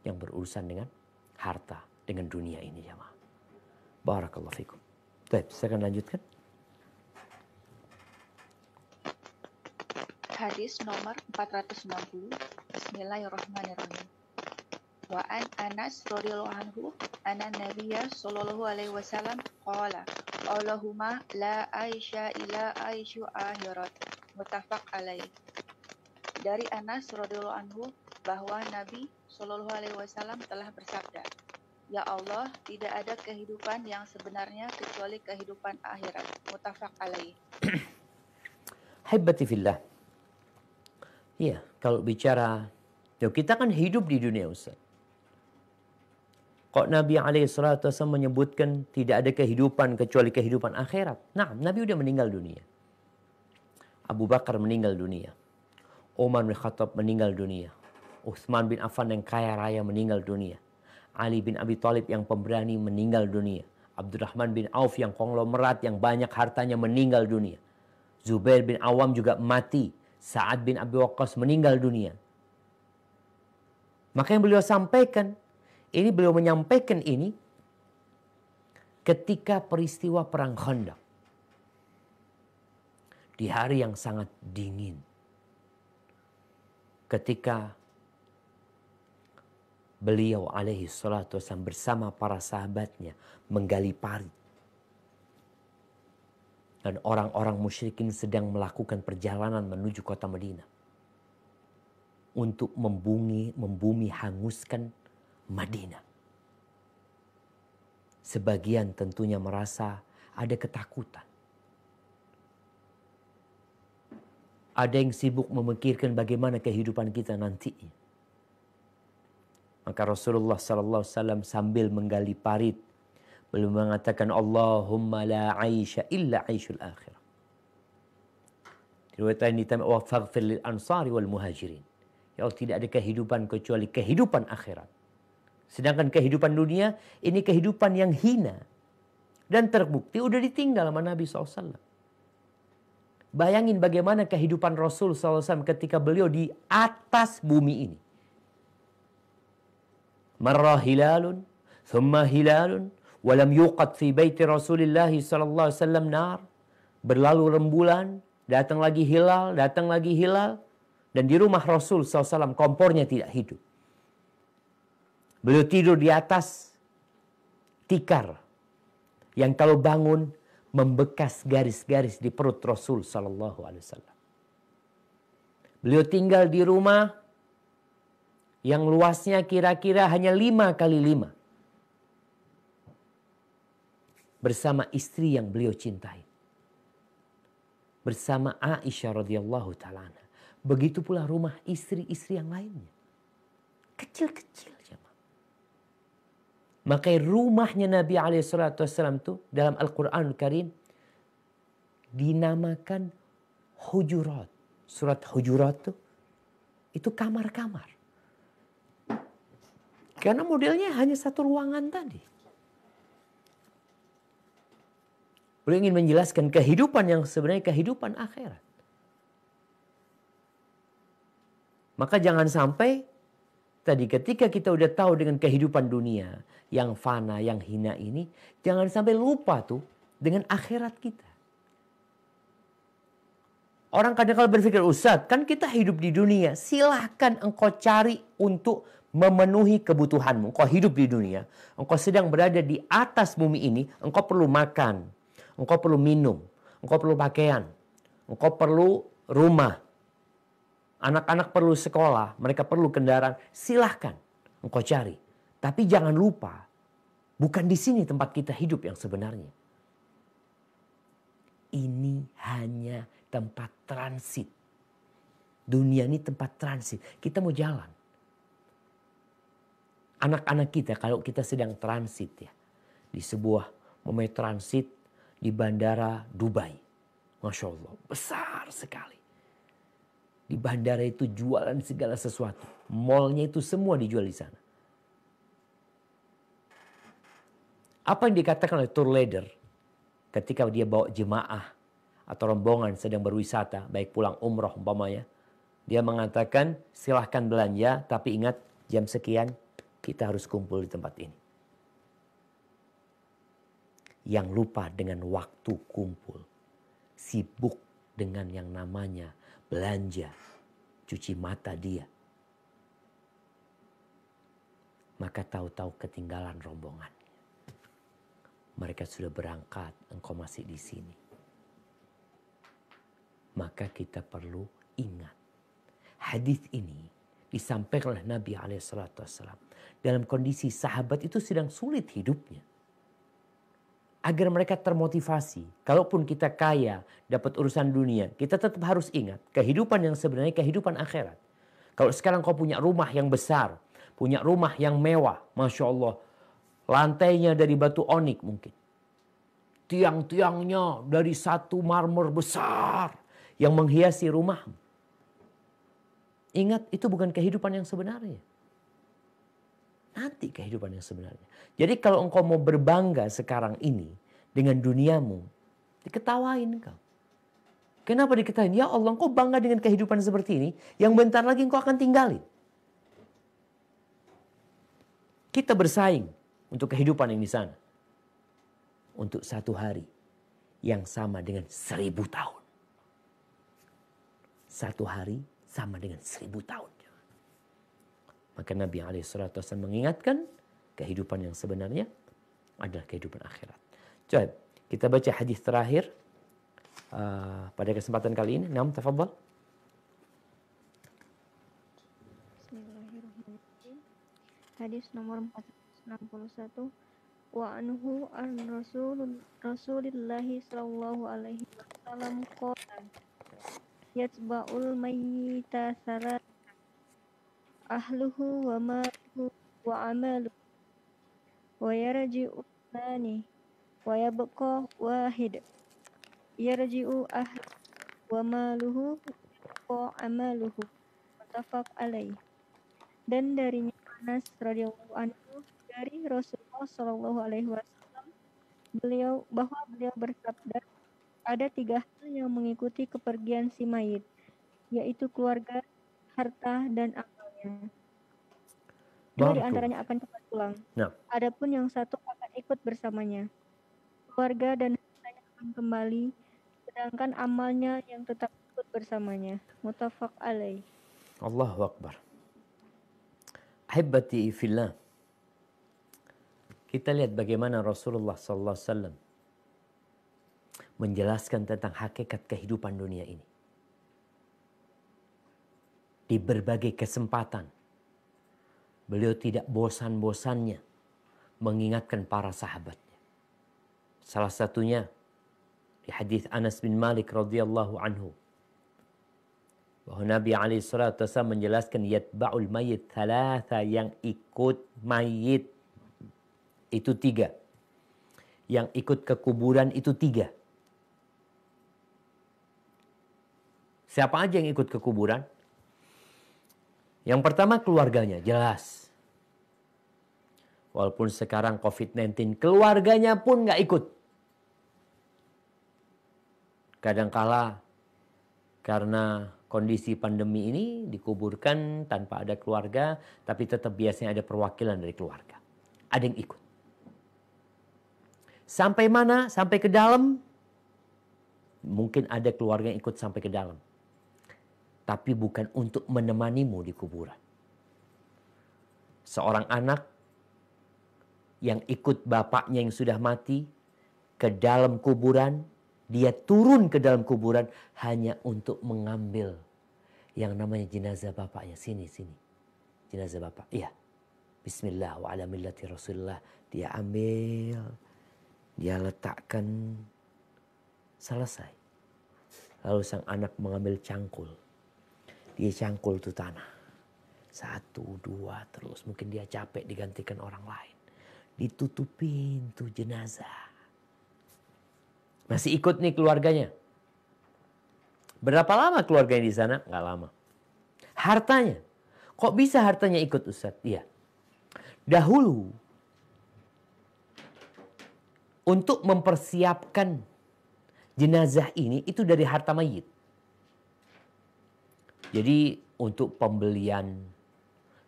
yang berurusan dengan harta, dengan dunia ini jamaah. Barakallahu fikum. Baik, saya akan lanjutkan. Hadis nomor 460. Bismillahirrahmanirrahim. Wa an Anas radhiyallahu anhu anna Nabiyya sallallahu alaihi wasallam qala Allahumma la aisha ila aishu ahirat." Mutafak alaih. Dari Anas radhiyallahu anhu bahwa Nabi Shallallahu alaihi wasallam telah bersabda, "Ya Allah, tidak ada kehidupan yang sebenarnya kecuali kehidupan akhirat." Mutafak alaih. Haibati fillah. Iya, kalau bicara ya kita kan hidup di dunia Ustaz. Kok Nabi alaihissalam menyebutkan tidak ada kehidupan kecuali kehidupan akhirat. Nah, Nabi udah meninggal dunia. Abu Bakar meninggal dunia. Umar bin Khattab meninggal dunia. Utsman bin Affan yang kaya raya meninggal dunia. Ali bin Abi Thalib yang pemberani meninggal dunia. Abdurrahman bin Auf yang konglomerat yang banyak hartanya meninggal dunia. Zubair bin Awam juga mati. Sa'ad bin Abi Waqqas meninggal dunia. Maka yang beliau sampaikan, ini beliau menyampaikan ini ketika peristiwa perang Khandaq di hari yang sangat dingin. Ketika beliau alaihi salatu wasallam bersama para sahabatnya menggali parit. Dan orang-orang musyrikin sedang melakukan perjalanan menuju kota Madinah. Untuk membumi, membumi hanguskan Madinah. Sebagian tentunya merasa ada ketakutan. Ada yang sibuk memikirkan bagaimana kehidupan kita nantinya. Maka Rasulullah sallallahu alaihi wasallam sambil menggali parit beliau mengatakan Allahumma la aisha illa aishul akhirah. Riwayat ini wa faghfir lil ansari wal muhajirin. Ya Allah tidak ada kehidupan kecuali kehidupan akhirat. Sedangkan kehidupan dunia ini kehidupan yang hina. Dan terbukti udah ditinggal sama Nabi SAW. Bayangin bagaimana kehidupan Rasul SAW ketika beliau di atas bumi ini. Marah hilalun, thumma hilalun, walam yuqad fi baiti Rasulullah SAW nar. Berlalu rembulan, datang lagi hilal, datang lagi hilal. Dan di rumah Rasul SAW kompornya tidak hidup. Beliau tidur di atas tikar. Yang kalau bangun membekas garis-garis di perut Rasul Sallallahu Alaihi Wasallam. Beliau tinggal di rumah yang luasnya kira-kira hanya lima kali lima. Bersama istri yang beliau cintai. Bersama Aisyah radhiyallahu taala. Begitu pula rumah istri-istri yang lainnya. Kecil-kecil maka rumahnya Nabi Alaihissalam tuh dalam Al-Quran Al Karim dinamakan hujurat. Surat hujurat tuh itu kamar-kamar. Karena modelnya hanya satu ruangan tadi. Beliau ingin menjelaskan kehidupan yang sebenarnya kehidupan akhirat. Maka jangan sampai Tadi ketika kita udah tahu dengan kehidupan dunia yang fana, yang hina ini, jangan sampai lupa tuh dengan akhirat kita. Orang kadang kala berpikir, Ustaz, kan kita hidup di dunia. Silahkan engkau cari untuk memenuhi kebutuhanmu. Engkau hidup di dunia. Engkau sedang berada di atas bumi ini. Engkau perlu makan. Engkau perlu minum. Engkau perlu pakaian. Engkau perlu rumah anak-anak perlu sekolah, mereka perlu kendaraan, silahkan engkau cari. Tapi jangan lupa, bukan di sini tempat kita hidup yang sebenarnya. Ini hanya tempat transit. Dunia ini tempat transit. Kita mau jalan. Anak-anak kita kalau kita sedang transit ya. Di sebuah momen transit di bandara Dubai. Masya Allah. Besar sekali. Di bandara itu jualan segala sesuatu. Mallnya itu semua dijual di sana. Apa yang dikatakan oleh tour leader ketika dia bawa jemaah atau rombongan sedang berwisata, baik pulang umroh umpamanya. Dia mengatakan silahkan belanja tapi ingat jam sekian kita harus kumpul di tempat ini. Yang lupa dengan waktu kumpul. Sibuk dengan yang namanya belanja, cuci mata dia. Maka tahu-tahu ketinggalan rombongan. Mereka sudah berangkat, engkau masih di sini. Maka kita perlu ingat. Hadis ini disampaikan oleh Nabi saw dalam kondisi sahabat itu sedang sulit hidupnya agar mereka termotivasi. Kalaupun kita kaya, dapat urusan dunia, kita tetap harus ingat kehidupan yang sebenarnya kehidupan akhirat. Kalau sekarang kau punya rumah yang besar, punya rumah yang mewah, masya Allah, lantainya dari batu onik mungkin, tiang-tiangnya dari satu marmer besar yang menghiasi rumahmu. Ingat, itu bukan kehidupan yang sebenarnya nanti kehidupan yang sebenarnya. Jadi kalau engkau mau berbangga sekarang ini dengan duniamu, diketawain kau. Kenapa diketahui? Ya Allah, engkau bangga dengan kehidupan seperti ini yang bentar lagi engkau akan tinggalin. Kita bersaing untuk kehidupan yang di sana. Untuk satu hari yang sama dengan seribu tahun. Satu hari sama dengan seribu tahun. Maka Nabi SAW mengingatkan kehidupan yang sebenarnya adalah kehidupan akhirat. Coba kita baca hadis terakhir uh, pada kesempatan kali ini. Naam tafadhal. Hadis nomor 461 wa anhu an rasul rasulillah sallallahu alaihi wasallam qala yatba'ul mayyita salat ahluhu wa maluhu wa amaluhu wa yarji'u mani wa yabqa wahid yarji'u ahluhu wa maluhu wa amaluhu mutafaq alaih dan dari Anas radhiyallahu anhu dari Rasulullah sallallahu alaihi wasallam beliau bahwa beliau bersabda ada tiga hal yang mengikuti kepergian si mayit yaitu keluarga, harta dan akal Dua di antaranya akan cepat pulang. Nah. Adapun yang satu akan ikut bersamanya. Keluarga dan hartanya akan kembali, sedangkan amalnya yang tetap ikut bersamanya. Mutafak alaih. Allahu Akbar. Ahibati fillah. Kita lihat bagaimana Rasulullah sallallahu Sallam menjelaskan tentang hakikat kehidupan dunia ini di berbagai kesempatan. Beliau tidak bosan-bosannya mengingatkan para sahabatnya. Salah satunya di hadis Anas bin Malik radhiyallahu anhu bahwa Nabi alaihi salatu menjelaskan yatba'ul mayyit thalatha yang ikut mayit itu tiga. Yang ikut ke kuburan itu tiga. Siapa aja yang ikut ke kuburan? Yang pertama keluarganya, jelas. Walaupun sekarang COVID-19, keluarganya pun nggak ikut. Kadangkala karena kondisi pandemi ini dikuburkan tanpa ada keluarga, tapi tetap biasanya ada perwakilan dari keluarga. Ada yang ikut. Sampai mana? Sampai ke dalam? Mungkin ada keluarga yang ikut sampai ke dalam tapi bukan untuk menemanimu di kuburan. Seorang anak yang ikut bapaknya yang sudah mati ke dalam kuburan, dia turun ke dalam kuburan hanya untuk mengambil yang namanya jenazah bapaknya. Sini, sini. Jenazah bapak. Iya. Bismillah wa ala millati Rasulullah. Dia ambil, dia letakkan, selesai. Lalu sang anak mengambil cangkul dia cangkul tuh tanah. Satu, dua, terus. Mungkin dia capek digantikan orang lain. Ditutupin tuh jenazah. Masih ikut nih keluarganya. Berapa lama keluarganya di sana? Nggak lama. Hartanya. Kok bisa hartanya ikut Ustaz? Iya. Dahulu untuk mempersiapkan jenazah ini itu dari harta mayit. Jadi untuk pembelian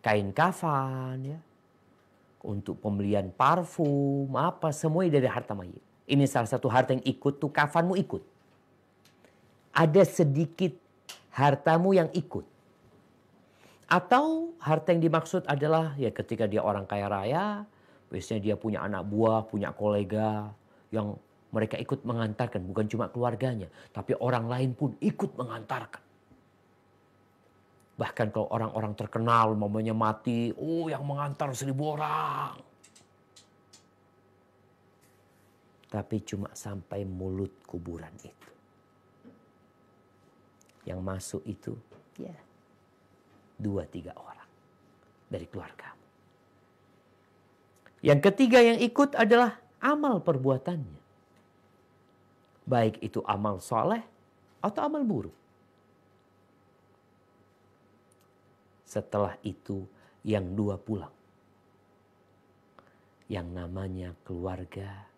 kain kafan ya, untuk pembelian parfum, apa semuanya dari harta mayit. Ini salah satu harta yang ikut tuh kafanmu ikut. Ada sedikit hartamu yang ikut. Atau harta yang dimaksud adalah ya ketika dia orang kaya raya, biasanya dia punya anak buah, punya kolega yang mereka ikut mengantarkan, bukan cuma keluarganya, tapi orang lain pun ikut mengantarkan. Bahkan kalau orang-orang terkenal mamanya mati, oh yang mengantar seribu orang. Tapi cuma sampai mulut kuburan itu. Yang masuk itu ya dua tiga orang dari keluarga. Yang ketiga yang ikut adalah amal perbuatannya. Baik itu amal soleh atau amal buruk. Setelah itu yang dua pulang. Yang namanya keluarga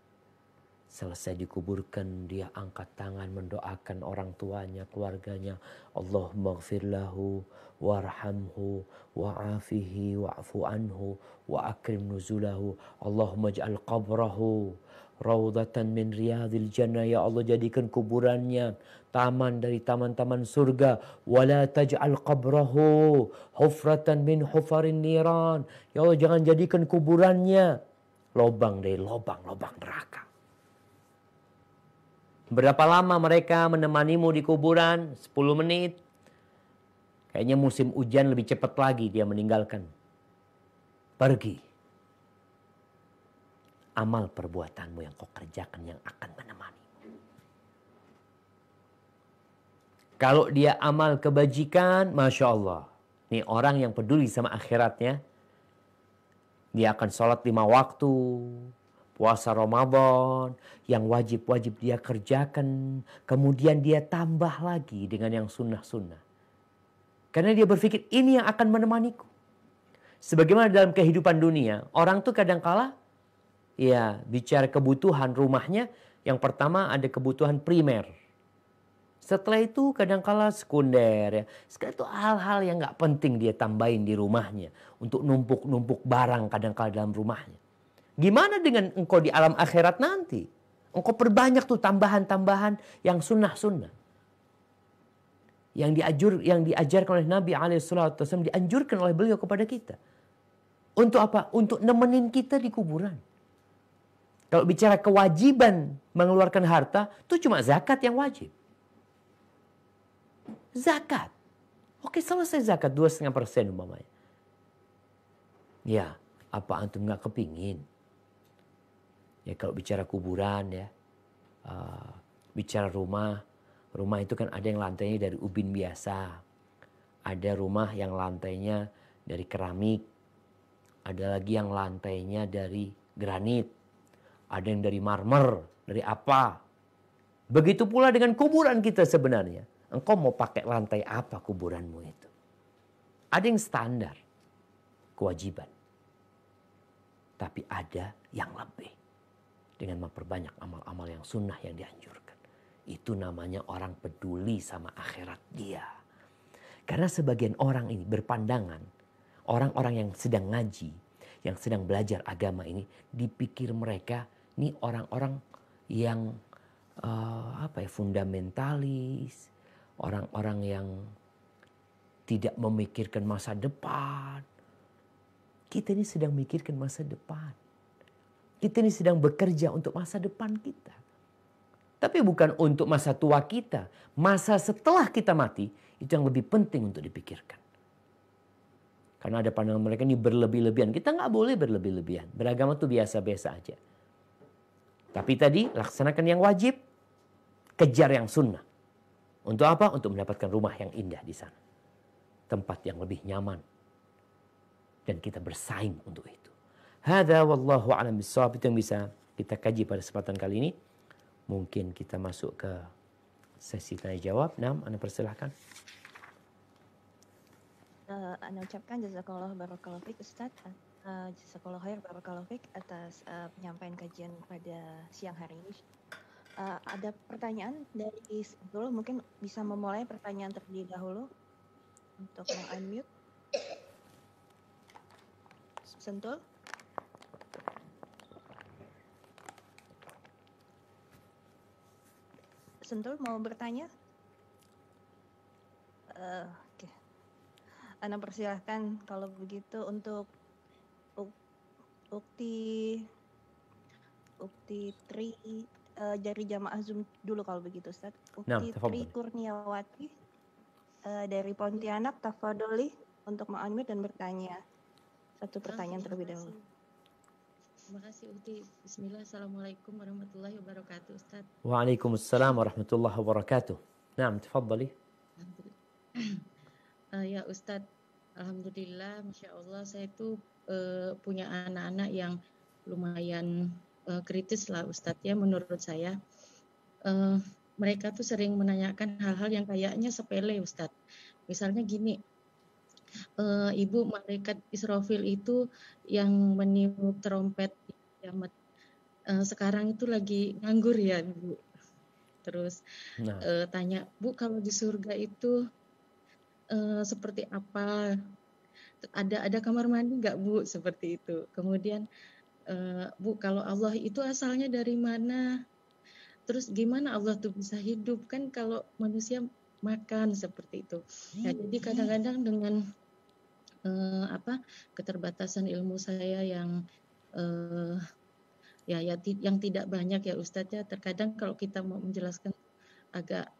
selesai dikuburkan dia angkat tangan mendoakan orang tuanya keluarganya Allah maghfirlahu warhamhu wa'afihi wa'fu anhu wa akrim nuzulahu Allah maj'al qabrahu Raudatan min riyadil jannah. Ya Allah jadikan kuburannya taman dari taman-taman surga. Wala taj'al qabrahu hufratan min hufarin niran. Ya Allah jangan jadikan kuburannya lobang dari lobang-lobang neraka. Berapa lama mereka menemanimu di kuburan? 10 menit. Kayaknya musim hujan lebih cepat lagi dia meninggalkan. Pergi amal perbuatanmu yang kau kerjakan yang akan menemani. Kalau dia amal kebajikan, Masya Allah. ini orang yang peduli sama akhiratnya, dia akan sholat lima waktu, puasa Ramadan, yang wajib-wajib dia kerjakan, kemudian dia tambah lagi dengan yang sunnah-sunnah. Karena dia berpikir ini yang akan menemaniku. Sebagaimana dalam kehidupan dunia, orang tuh kadang kala ya bicara kebutuhan rumahnya, yang pertama ada kebutuhan primer. Setelah itu kadangkala sekunder ya. Setelah itu hal-hal yang nggak penting dia tambahin di rumahnya. Untuk numpuk-numpuk barang kadangkala dalam rumahnya. Gimana dengan engkau di alam akhirat nanti? Engkau perbanyak tuh tambahan-tambahan yang sunnah-sunnah. Yang, diajur, yang diajarkan oleh Nabi Alaihissalam dianjurkan oleh beliau kepada kita. Untuk apa? Untuk nemenin kita di kuburan. Kalau bicara kewajiban mengeluarkan harta, itu cuma zakat yang wajib. Zakat. Oke selesai zakat 2,5 persen umpamanya. Ya, apa antum nggak kepingin? Ya kalau bicara kuburan ya, uh, bicara rumah, rumah itu kan ada yang lantainya dari ubin biasa, ada rumah yang lantainya dari keramik, ada lagi yang lantainya dari granit, ada yang dari marmer, dari apa. Begitu pula dengan kuburan kita sebenarnya. Engkau mau pakai lantai apa kuburanmu itu? Ada yang standar, kewajiban. Tapi ada yang lebih. Dengan memperbanyak amal-amal yang sunnah yang dianjurkan. Itu namanya orang peduli sama akhirat dia. Karena sebagian orang ini berpandangan, orang-orang yang sedang ngaji, yang sedang belajar agama ini, dipikir mereka ini orang-orang yang uh, apa ya fundamentalis, orang-orang yang tidak memikirkan masa depan. Kita ini sedang memikirkan masa depan. Kita ini sedang bekerja untuk masa depan kita. Tapi bukan untuk masa tua kita. Masa setelah kita mati itu yang lebih penting untuk dipikirkan. Karena ada pandangan mereka ini berlebih-lebihan. Kita nggak boleh berlebih-lebihan. Beragama itu biasa-biasa aja. Tapi tadi laksanakan yang wajib, kejar yang sunnah. Untuk apa? Untuk mendapatkan rumah yang indah di sana. Tempat yang lebih nyaman. Dan kita bersaing untuk itu. Hada wallahu alam bisawab itu yang bisa kita kaji pada kesempatan kali ini. Mungkin kita masuk ke sesi tanya jawab. Nam, Anda persilahkan. Uh, eh, anda ucapkan jazakallah barakallahu Ustaz uh, eh, Jazakallah Khair Barakallahu Fik atas uh, penyampaian kajian pada siang hari ini. Uh, ada pertanyaan dari dulu mungkin bisa memulai pertanyaan terlebih dahulu untuk meng-unmute. Sentul. Sentul mau bertanya? Uh, Oke. Okay. Ana persilahkan kalau begitu untuk Ukti Ukti Tri uh, eh, dari jamaah Zoom dulu kalau begitu Ustaz. Ukti nah, Tri Kurniawati uh, dari Pontianak Tafadoli untuk mau dan bertanya. Satu pertanyaan terlebih dahulu. Terima kasih Ukti. Bismillah. Assalamualaikum warahmatullahi wabarakatuh Ustaz. Waalaikumsalam warahmatullahi wabarakatuh. Nah, tafadhali. Uh, ya Ustaz, Alhamdulillah, Masya Allah, saya itu uh, punya anak-anak yang lumayan uh, kritis lah Ustadz ya menurut saya uh, mereka tuh sering menanyakan hal-hal yang kayaknya sepele Ustadz misalnya gini uh, ibu malaikat Israfil itu yang meniup trompet yang uh, sekarang itu lagi nganggur ya ibu terus nah. uh, tanya bu kalau di surga itu uh, seperti apa ada ada kamar mandi nggak bu seperti itu kemudian e, bu kalau Allah itu asalnya dari mana terus gimana Allah tuh bisa hidup kan kalau manusia makan seperti itu nah jadi hmm. kadang-kadang dengan e, apa keterbatasan ilmu saya yang e, ya ya yang tidak banyak ya Ustadz ya terkadang kalau kita mau menjelaskan agak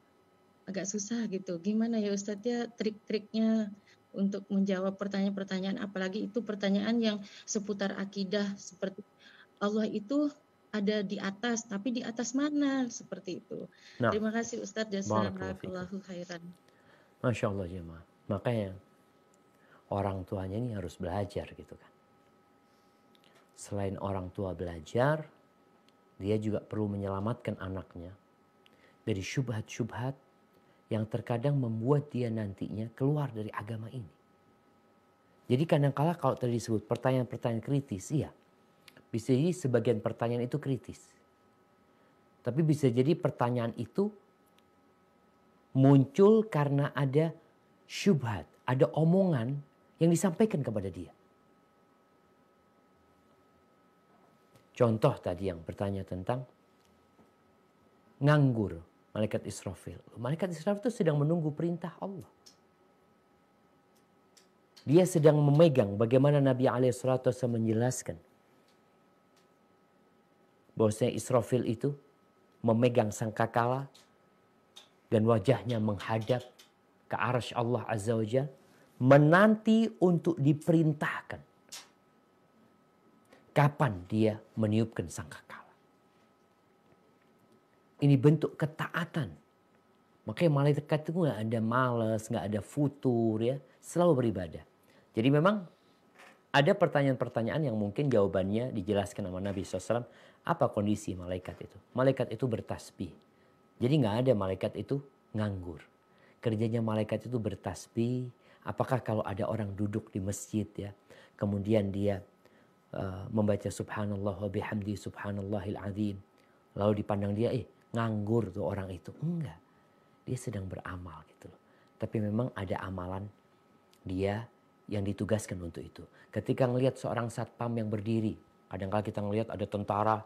agak susah gitu gimana ya Ustadz ya trik-triknya untuk menjawab pertanyaan-pertanyaan apalagi itu pertanyaan yang seputar akidah seperti Allah itu ada di atas tapi di atas mana seperti itu. Nah, Terima kasih Ustadz jazakallahu khairan. Masya Allah jemaah. Makanya orang tuanya ini harus belajar gitu kan. Selain orang tua belajar, dia juga perlu menyelamatkan anaknya dari syubhat-syubhat yang terkadang membuat dia nantinya keluar dari agama ini. Jadi kadangkala -kadang kalau tadi disebut pertanyaan-pertanyaan kritis, iya. Bisa jadi sebagian pertanyaan itu kritis. Tapi bisa jadi pertanyaan itu muncul karena ada syubhat, ada omongan yang disampaikan kepada dia. Contoh tadi yang bertanya tentang nganggur malaikat Israfil. Malaikat Israfil itu sedang menunggu perintah Allah. Dia sedang memegang bagaimana Nabi Alaihissalam menjelaskan bahwasanya Israfil itu memegang sangkakala dan wajahnya menghadap ke arah Allah Azza wa menanti untuk diperintahkan kapan dia meniupkan sangkakala. Ini bentuk ketaatan. Makanya malaikat itu nggak ada males, nggak ada futur ya, selalu beribadah. Jadi memang ada pertanyaan-pertanyaan yang mungkin jawabannya dijelaskan sama Nabi SAW. Apa kondisi malaikat itu? Malaikat itu bertasbih. Jadi nggak ada malaikat itu nganggur. Kerjanya malaikat itu bertasbih. Apakah kalau ada orang duduk di masjid ya, kemudian dia uh, membaca subhanallah wa bihamdi subhanallahil azim. Lalu dipandang dia, eh nganggur tuh orang itu. Enggak. Dia sedang beramal gitu loh. Tapi memang ada amalan dia yang ditugaskan untuk itu. Ketika ngelihat seorang satpam yang berdiri, kadang-kadang kita ngelihat ada tentara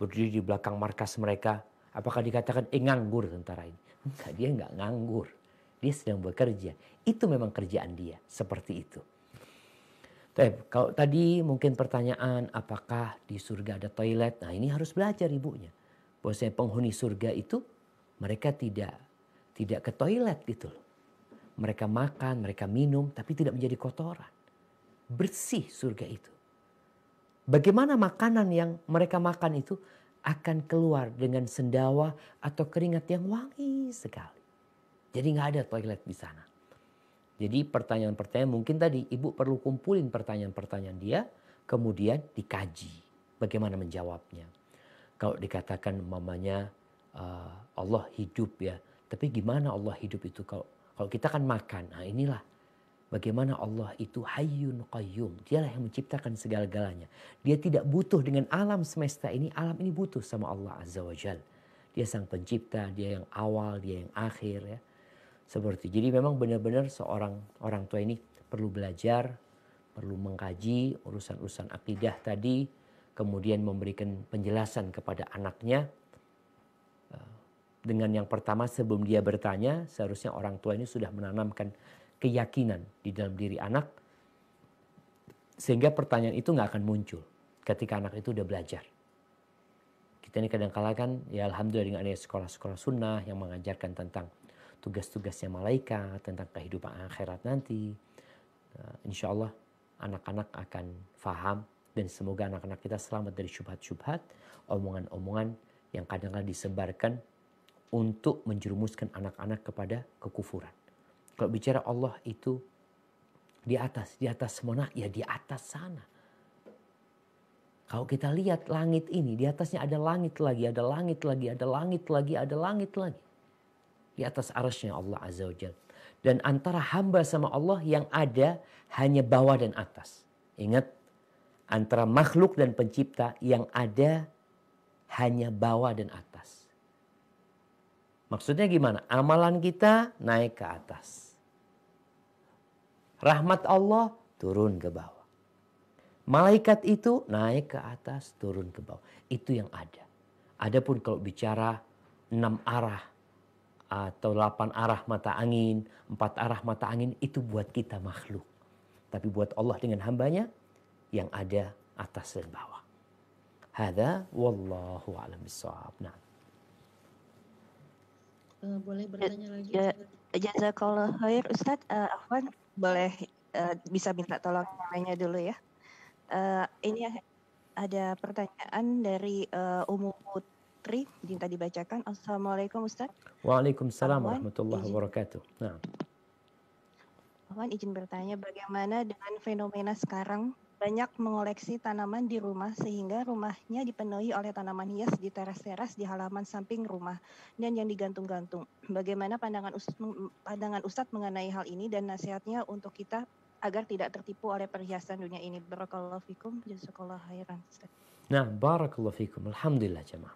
berdiri di belakang markas mereka. Apakah dikatakan eh nganggur tentara ini? Enggak, dia enggak nganggur. Dia sedang bekerja. Itu memang kerjaan dia, seperti itu. Tapi kalau tadi mungkin pertanyaan apakah di surga ada toilet? Nah ini harus belajar ibunya bahwasanya penghuni surga itu mereka tidak tidak ke toilet gitu Mereka makan, mereka minum tapi tidak menjadi kotoran. Bersih surga itu. Bagaimana makanan yang mereka makan itu akan keluar dengan sendawa atau keringat yang wangi sekali. Jadi nggak ada toilet di sana. Jadi pertanyaan-pertanyaan mungkin tadi ibu perlu kumpulin pertanyaan-pertanyaan dia kemudian dikaji bagaimana menjawabnya. Kalau dikatakan mamanya uh, Allah hidup ya, tapi gimana Allah hidup itu kalau kalau kita kan makan. Nah, inilah bagaimana Allah itu hayyun qayyum. Dialah yang menciptakan segala-galanya. Dia tidak butuh dengan alam semesta ini. Alam ini butuh sama Allah Azza wa Jal. Dia sang pencipta, dia yang awal, dia yang akhir ya. Seperti jadi memang benar-benar seorang orang tua ini perlu belajar, perlu mengkaji urusan-urusan akidah tadi, kemudian memberikan penjelasan kepada anaknya. Eh, dengan yang pertama sebelum dia bertanya, seharusnya orang tua ini sudah menanamkan keyakinan di dalam diri anak. Sehingga pertanyaan itu nggak akan muncul ketika anak itu udah belajar. Kita ini kadang kala kan ya alhamdulillah dengan adanya sekolah-sekolah sunnah yang mengajarkan tentang tugas-tugasnya malaikat, tentang kehidupan akhirat nanti. Eh, insya Allah anak-anak akan faham dan semoga anak-anak kita selamat dari syubhat-syubhat, omongan-omongan yang kadang-kadang disebarkan untuk menjerumuskan anak-anak kepada kekufuran. Kalau bicara Allah itu di atas, di atas semuanya, ya di atas sana. Kalau kita lihat langit ini, di atasnya ada langit lagi, ada langit lagi, ada langit lagi, ada langit lagi. Di atas arusnya Allah Azza wa Jal. Dan antara hamba sama Allah yang ada hanya bawah dan atas. Ingat antara makhluk dan pencipta yang ada hanya bawah dan atas. Maksudnya gimana? Amalan kita naik ke atas. Rahmat Allah turun ke bawah. Malaikat itu naik ke atas, turun ke bawah. Itu yang ada. Adapun kalau bicara enam arah atau delapan arah mata angin, empat arah mata angin itu buat kita makhluk. Tapi buat Allah dengan hambanya yang ada atas dan bawah. Hada wallahu a'lam Nah. Uh, boleh ya, bertanya lagi? Ya, jazakallah khair Ustaz. Uh, Afwan boleh uh, bisa minta tolong nanya dulu ya. Uh, ini ya, ada pertanyaan dari uh, Umu Putri minta dibacakan. Assalamualaikum Ustaz. Waalaikumsalam warahmatullahi wabarakatuh. Nah. Mohon izin bertanya bagaimana dengan fenomena sekarang banyak mengoleksi tanaman di rumah sehingga rumahnya dipenuhi oleh tanaman hias di teras-teras di halaman samping rumah dan yang digantung-gantung. Bagaimana pandangan Ustadz, pandangan Ustadz mengenai hal ini dan nasihatnya untuk kita agar tidak tertipu oleh perhiasan dunia ini. Barakallahu fikum, jazakallahu khairan. Nah, barakallahu fikum. Alhamdulillah jemaah.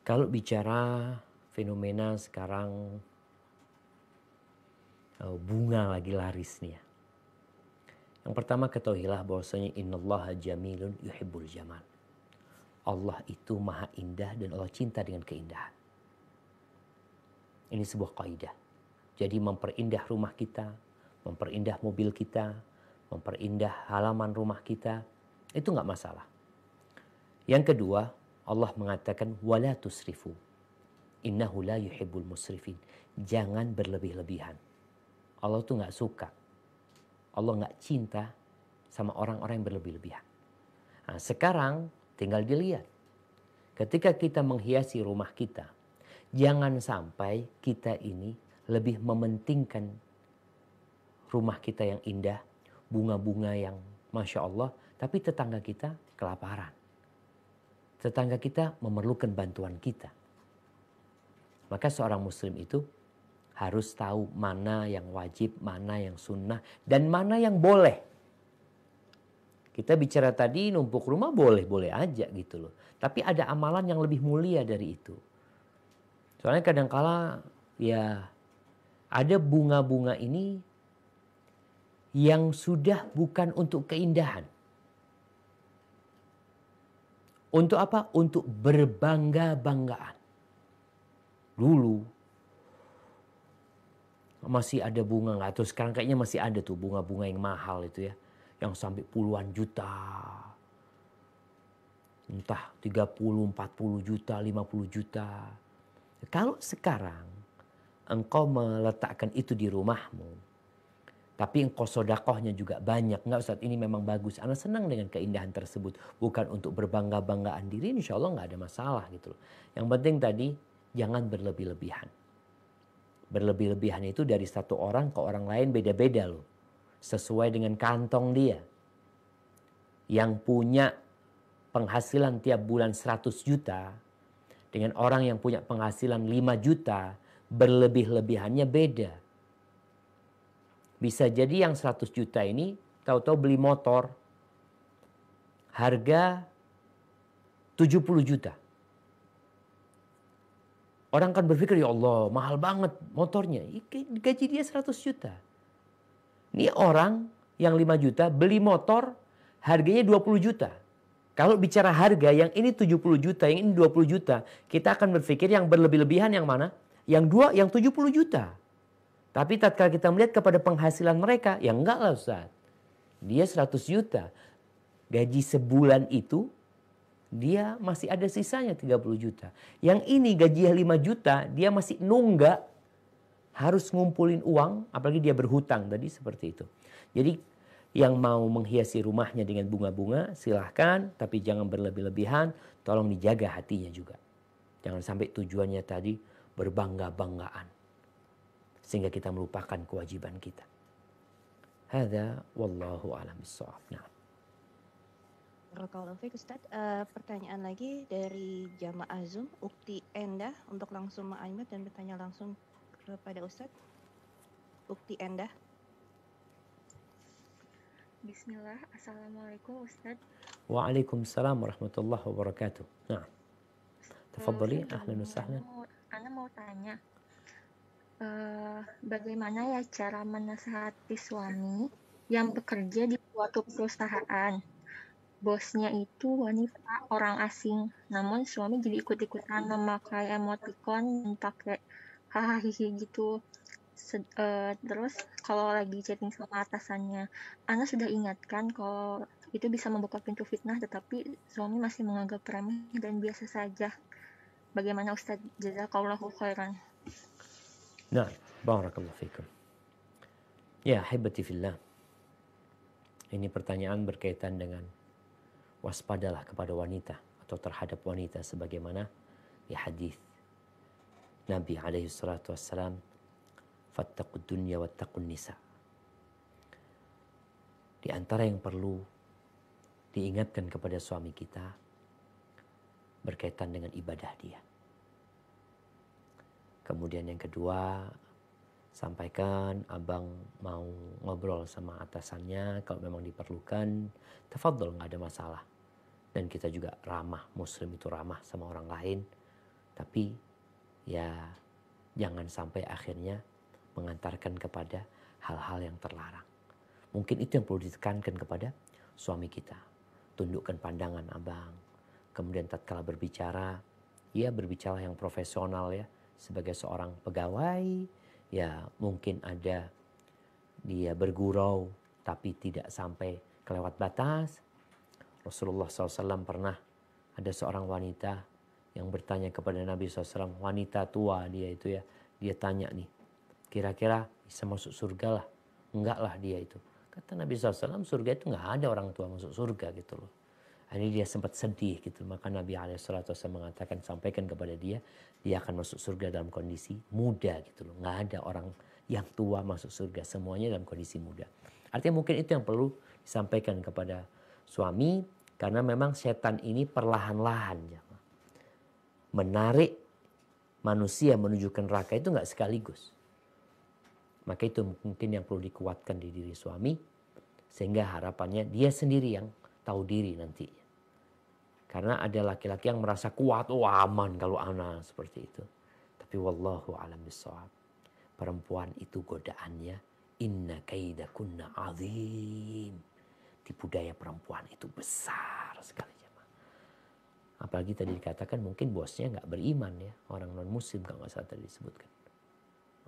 Kalau bicara fenomena sekarang eh, bunga lagi laris nih ya. Yang pertama ketahuilah bahwasanya innallaha jamilun yuhibbul jamal. Allah itu maha indah dan Allah cinta dengan keindahan. Ini sebuah kaidah. Jadi memperindah rumah kita, memperindah mobil kita, memperindah halaman rumah kita, itu nggak masalah. Yang kedua, Allah mengatakan wala tusrifu. Innahu la yuhibbul musrifin. Jangan berlebih-lebihan. Allah tuh nggak suka Allah nggak cinta sama orang-orang yang berlebih-lebihan. Nah, sekarang tinggal dilihat. Ketika kita menghiasi rumah kita, jangan sampai kita ini lebih mementingkan rumah kita yang indah, bunga-bunga yang masya Allah, tapi tetangga kita kelaparan. Tetangga kita memerlukan bantuan kita. Maka seorang muslim itu harus tahu mana yang wajib, mana yang sunnah, dan mana yang boleh. Kita bicara tadi numpuk rumah boleh-boleh aja gitu loh. Tapi ada amalan yang lebih mulia dari itu. Soalnya kadangkala ya ada bunga-bunga ini yang sudah bukan untuk keindahan. Untuk apa? Untuk berbangga-banggaan. Dulu masih ada bunga nggak? Terus sekarang kayaknya masih ada tuh bunga-bunga yang mahal itu ya, yang sampai puluhan juta. Entah 30, 40 juta, 50 juta. Kalau sekarang engkau meletakkan itu di rumahmu, tapi engkau sodakohnya juga banyak. nggak Ustaz ini memang bagus. Anak senang dengan keindahan tersebut. Bukan untuk berbangga-banggaan diri. Insya Allah nggak ada masalah gitu loh. Yang penting tadi jangan berlebih-lebihan. Berlebih-lebihan itu dari satu orang ke orang lain beda-beda loh. Sesuai dengan kantong dia. Yang punya penghasilan tiap bulan 100 juta dengan orang yang punya penghasilan 5 juta berlebih-lebihannya beda. Bisa jadi yang 100 juta ini tahu-tahu beli motor harga 70 juta. Orang kan berpikir, ya Allah mahal banget motornya. Gaji dia 100 juta. Ini orang yang 5 juta beli motor harganya 20 juta. Kalau bicara harga yang ini 70 juta, yang ini 20 juta. Kita akan berpikir yang berlebih-lebihan yang mana? Yang dua, yang 70 juta. Tapi tatkala kita melihat kepada penghasilan mereka, ya enggak lah Ustaz. Dia 100 juta. Gaji sebulan itu dia masih ada sisanya 30 juta. Yang ini gajinya 5 juta, dia masih nunggak harus ngumpulin uang, apalagi dia berhutang tadi seperti itu. Jadi yang mau menghiasi rumahnya dengan bunga-bunga silahkan, tapi jangan berlebih-lebihan, tolong dijaga hatinya juga. Jangan sampai tujuannya tadi berbangga-banggaan. Sehingga kita melupakan kewajiban kita. Hada wallahu alam Nah. Barakallahu Ustaz. Uh, eh, pertanyaan lagi dari jamaah Zoom, Ukti Endah untuk langsung ma'alimat dan bertanya langsung kepada Ustaz. Ukti Endah. Bismillah, Assalamualaikum Ustaz. Waalaikumsalam warahmatullahi wabarakatuh. Nah, tafadhali, ahlan wa sahlan. Ana mau tanya, uh, bagaimana ya cara menasihati suami yang bekerja di suatu perusahaan? bosnya itu wanita orang asing. Namun suami jadi ikut-ikutan memakai emoticon dan pakai hahaha gitu. Se uh, eh, terus kalau lagi chatting sama atasannya, Ana sudah ingatkan kalau itu bisa membuka pintu fitnah, tetapi suami masih menganggap remeh dan biasa saja. Bagaimana Ustadz Jazakallahu khairan? Nah, barakallahu fikum. Ya, hibati fillah. Ini pertanyaan berkaitan dengan waspadalah kepada wanita atau terhadap wanita sebagaimana di hadis Nabi alaihi salatu wassalam fattaqud dunya wattaqun nisa di antara yang perlu diingatkan kepada suami kita berkaitan dengan ibadah dia. Kemudian yang kedua sampaikan abang mau ngobrol sama atasannya kalau memang diperlukan tafadhol nggak ada masalah dan kita juga ramah muslim itu ramah sama orang lain tapi ya jangan sampai akhirnya mengantarkan kepada hal-hal yang terlarang mungkin itu yang perlu ditekankan kepada suami kita tundukkan pandangan abang kemudian tatkala berbicara ya berbicara yang profesional ya sebagai seorang pegawai ya mungkin ada dia bergurau tapi tidak sampai kelewat batas. Rasulullah SAW pernah ada seorang wanita yang bertanya kepada Nabi SAW, wanita tua dia itu ya, dia tanya nih, kira-kira bisa masuk surga lah? Enggak lah dia itu. Kata Nabi SAW, surga itu enggak ada orang tua masuk surga gitu loh. Ini dia sempat sedih gitu. Maka Nabi SAW mengatakan sampaikan kepada dia, dia akan masuk surga dalam kondisi muda gitu loh. Nggak ada orang yang tua masuk surga, semuanya dalam kondisi muda. Artinya mungkin itu yang perlu disampaikan kepada suami, karena memang setan ini perlahan-lahan. Ya Menarik manusia menuju ke neraka itu nggak sekaligus. Maka itu mungkin yang perlu dikuatkan di diri suami, sehingga harapannya dia sendiri yang tahu diri nantinya. Karena ada laki-laki yang merasa kuat, oh aman kalau anak seperti itu. Tapi wallahu alam bisawab. Perempuan itu godaannya inna kaidakunna azim. Tipu daya perempuan itu besar sekali Apalagi tadi dikatakan mungkin bosnya nggak beriman ya, orang non muslim kalau nggak salah tadi disebutkan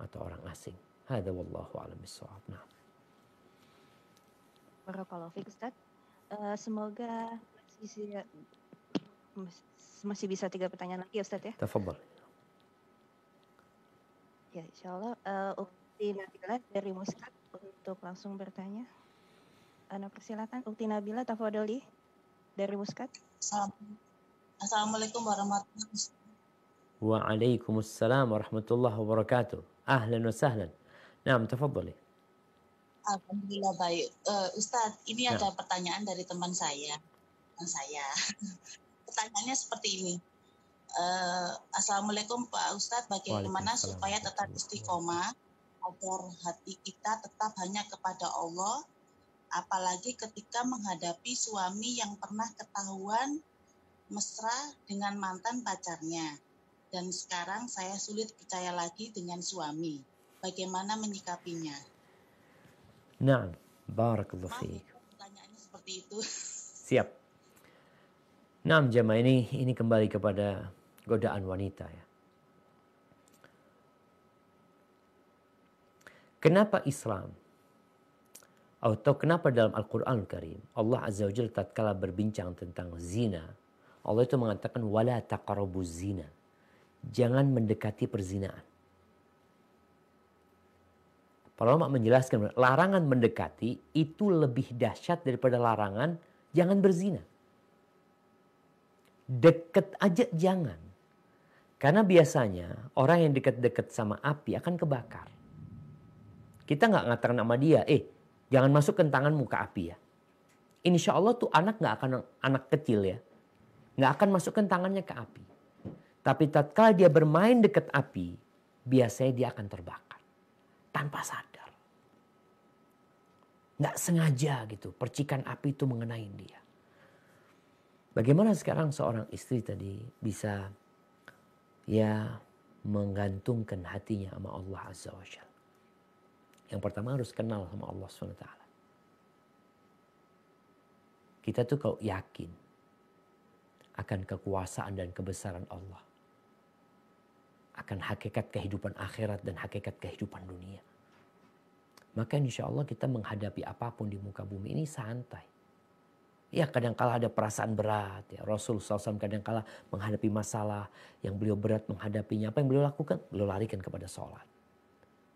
atau orang asing. Hada wallahu alam bisawab. Nah. Barakallahu eh, semoga sisi masih bisa tiga pertanyaan lagi ya Ustaz ya. Tafadhol. Ya, insya Allah. Uh, eh, Ukti Nabila dari Muskat untuk langsung bertanya. Anda persilakan. Ukti Nabila Tafadoli dari Muskat. Assalamualaikum warahmatullahi wabarakatuh. Waalaikumsalam warahmatullahi wabarakatuh. Ahlan wa sahlan. Naam, tafadhali. Alhamdulillah baik. Uh, Ustadz, ini nah. ada pertanyaan dari teman saya. Teman saya. pertanyaannya seperti ini. Uh, Assalamualaikum Pak Ustadz, bagaimana supaya tetap istiqomah agar hati kita tetap hanya kepada Allah, apalagi ketika menghadapi suami yang pernah ketahuan mesra dengan mantan pacarnya. Dan sekarang saya sulit percaya lagi dengan suami. Bagaimana menyikapinya? Nah, barakallahu fiik. Pertanyaannya seperti itu. Siap. Nah, jemaah ini ini kembali kepada godaan wanita ya. Kenapa Islam? Atau kenapa dalam Al-Quran Karim Allah Azza wa Jalla tatkala berbincang tentang zina, Allah itu mengatakan wala taqrabu zina. Jangan mendekati perzinaan. Para ulama menjelaskan larangan mendekati itu lebih dahsyat daripada larangan jangan berzina. Deket aja jangan. Karena biasanya orang yang deket-deket sama api akan kebakar. Kita nggak ngatakan sama dia, eh jangan masuk tanganmu ke api ya. Insya Allah tuh anak nggak akan anak kecil ya, nggak akan masukkan tangannya ke api. Tapi tatkala dia bermain deket api, biasanya dia akan terbakar tanpa sadar. Nggak sengaja gitu, percikan api itu mengenai dia. Bagaimana sekarang seorang istri tadi bisa ya menggantungkan hatinya sama Allah Azza wa Jal. Yang pertama harus kenal sama Allah SWT. Kita tuh kalau yakin akan kekuasaan dan kebesaran Allah. Akan hakikat kehidupan akhirat dan hakikat kehidupan dunia. Maka insya Allah kita menghadapi apapun di muka bumi ini santai Ya kadang kala ada perasaan berat. Ya. Rasul SAW kadang kala menghadapi masalah yang beliau berat menghadapinya. Apa yang beliau lakukan? Beliau larikan kepada sholat.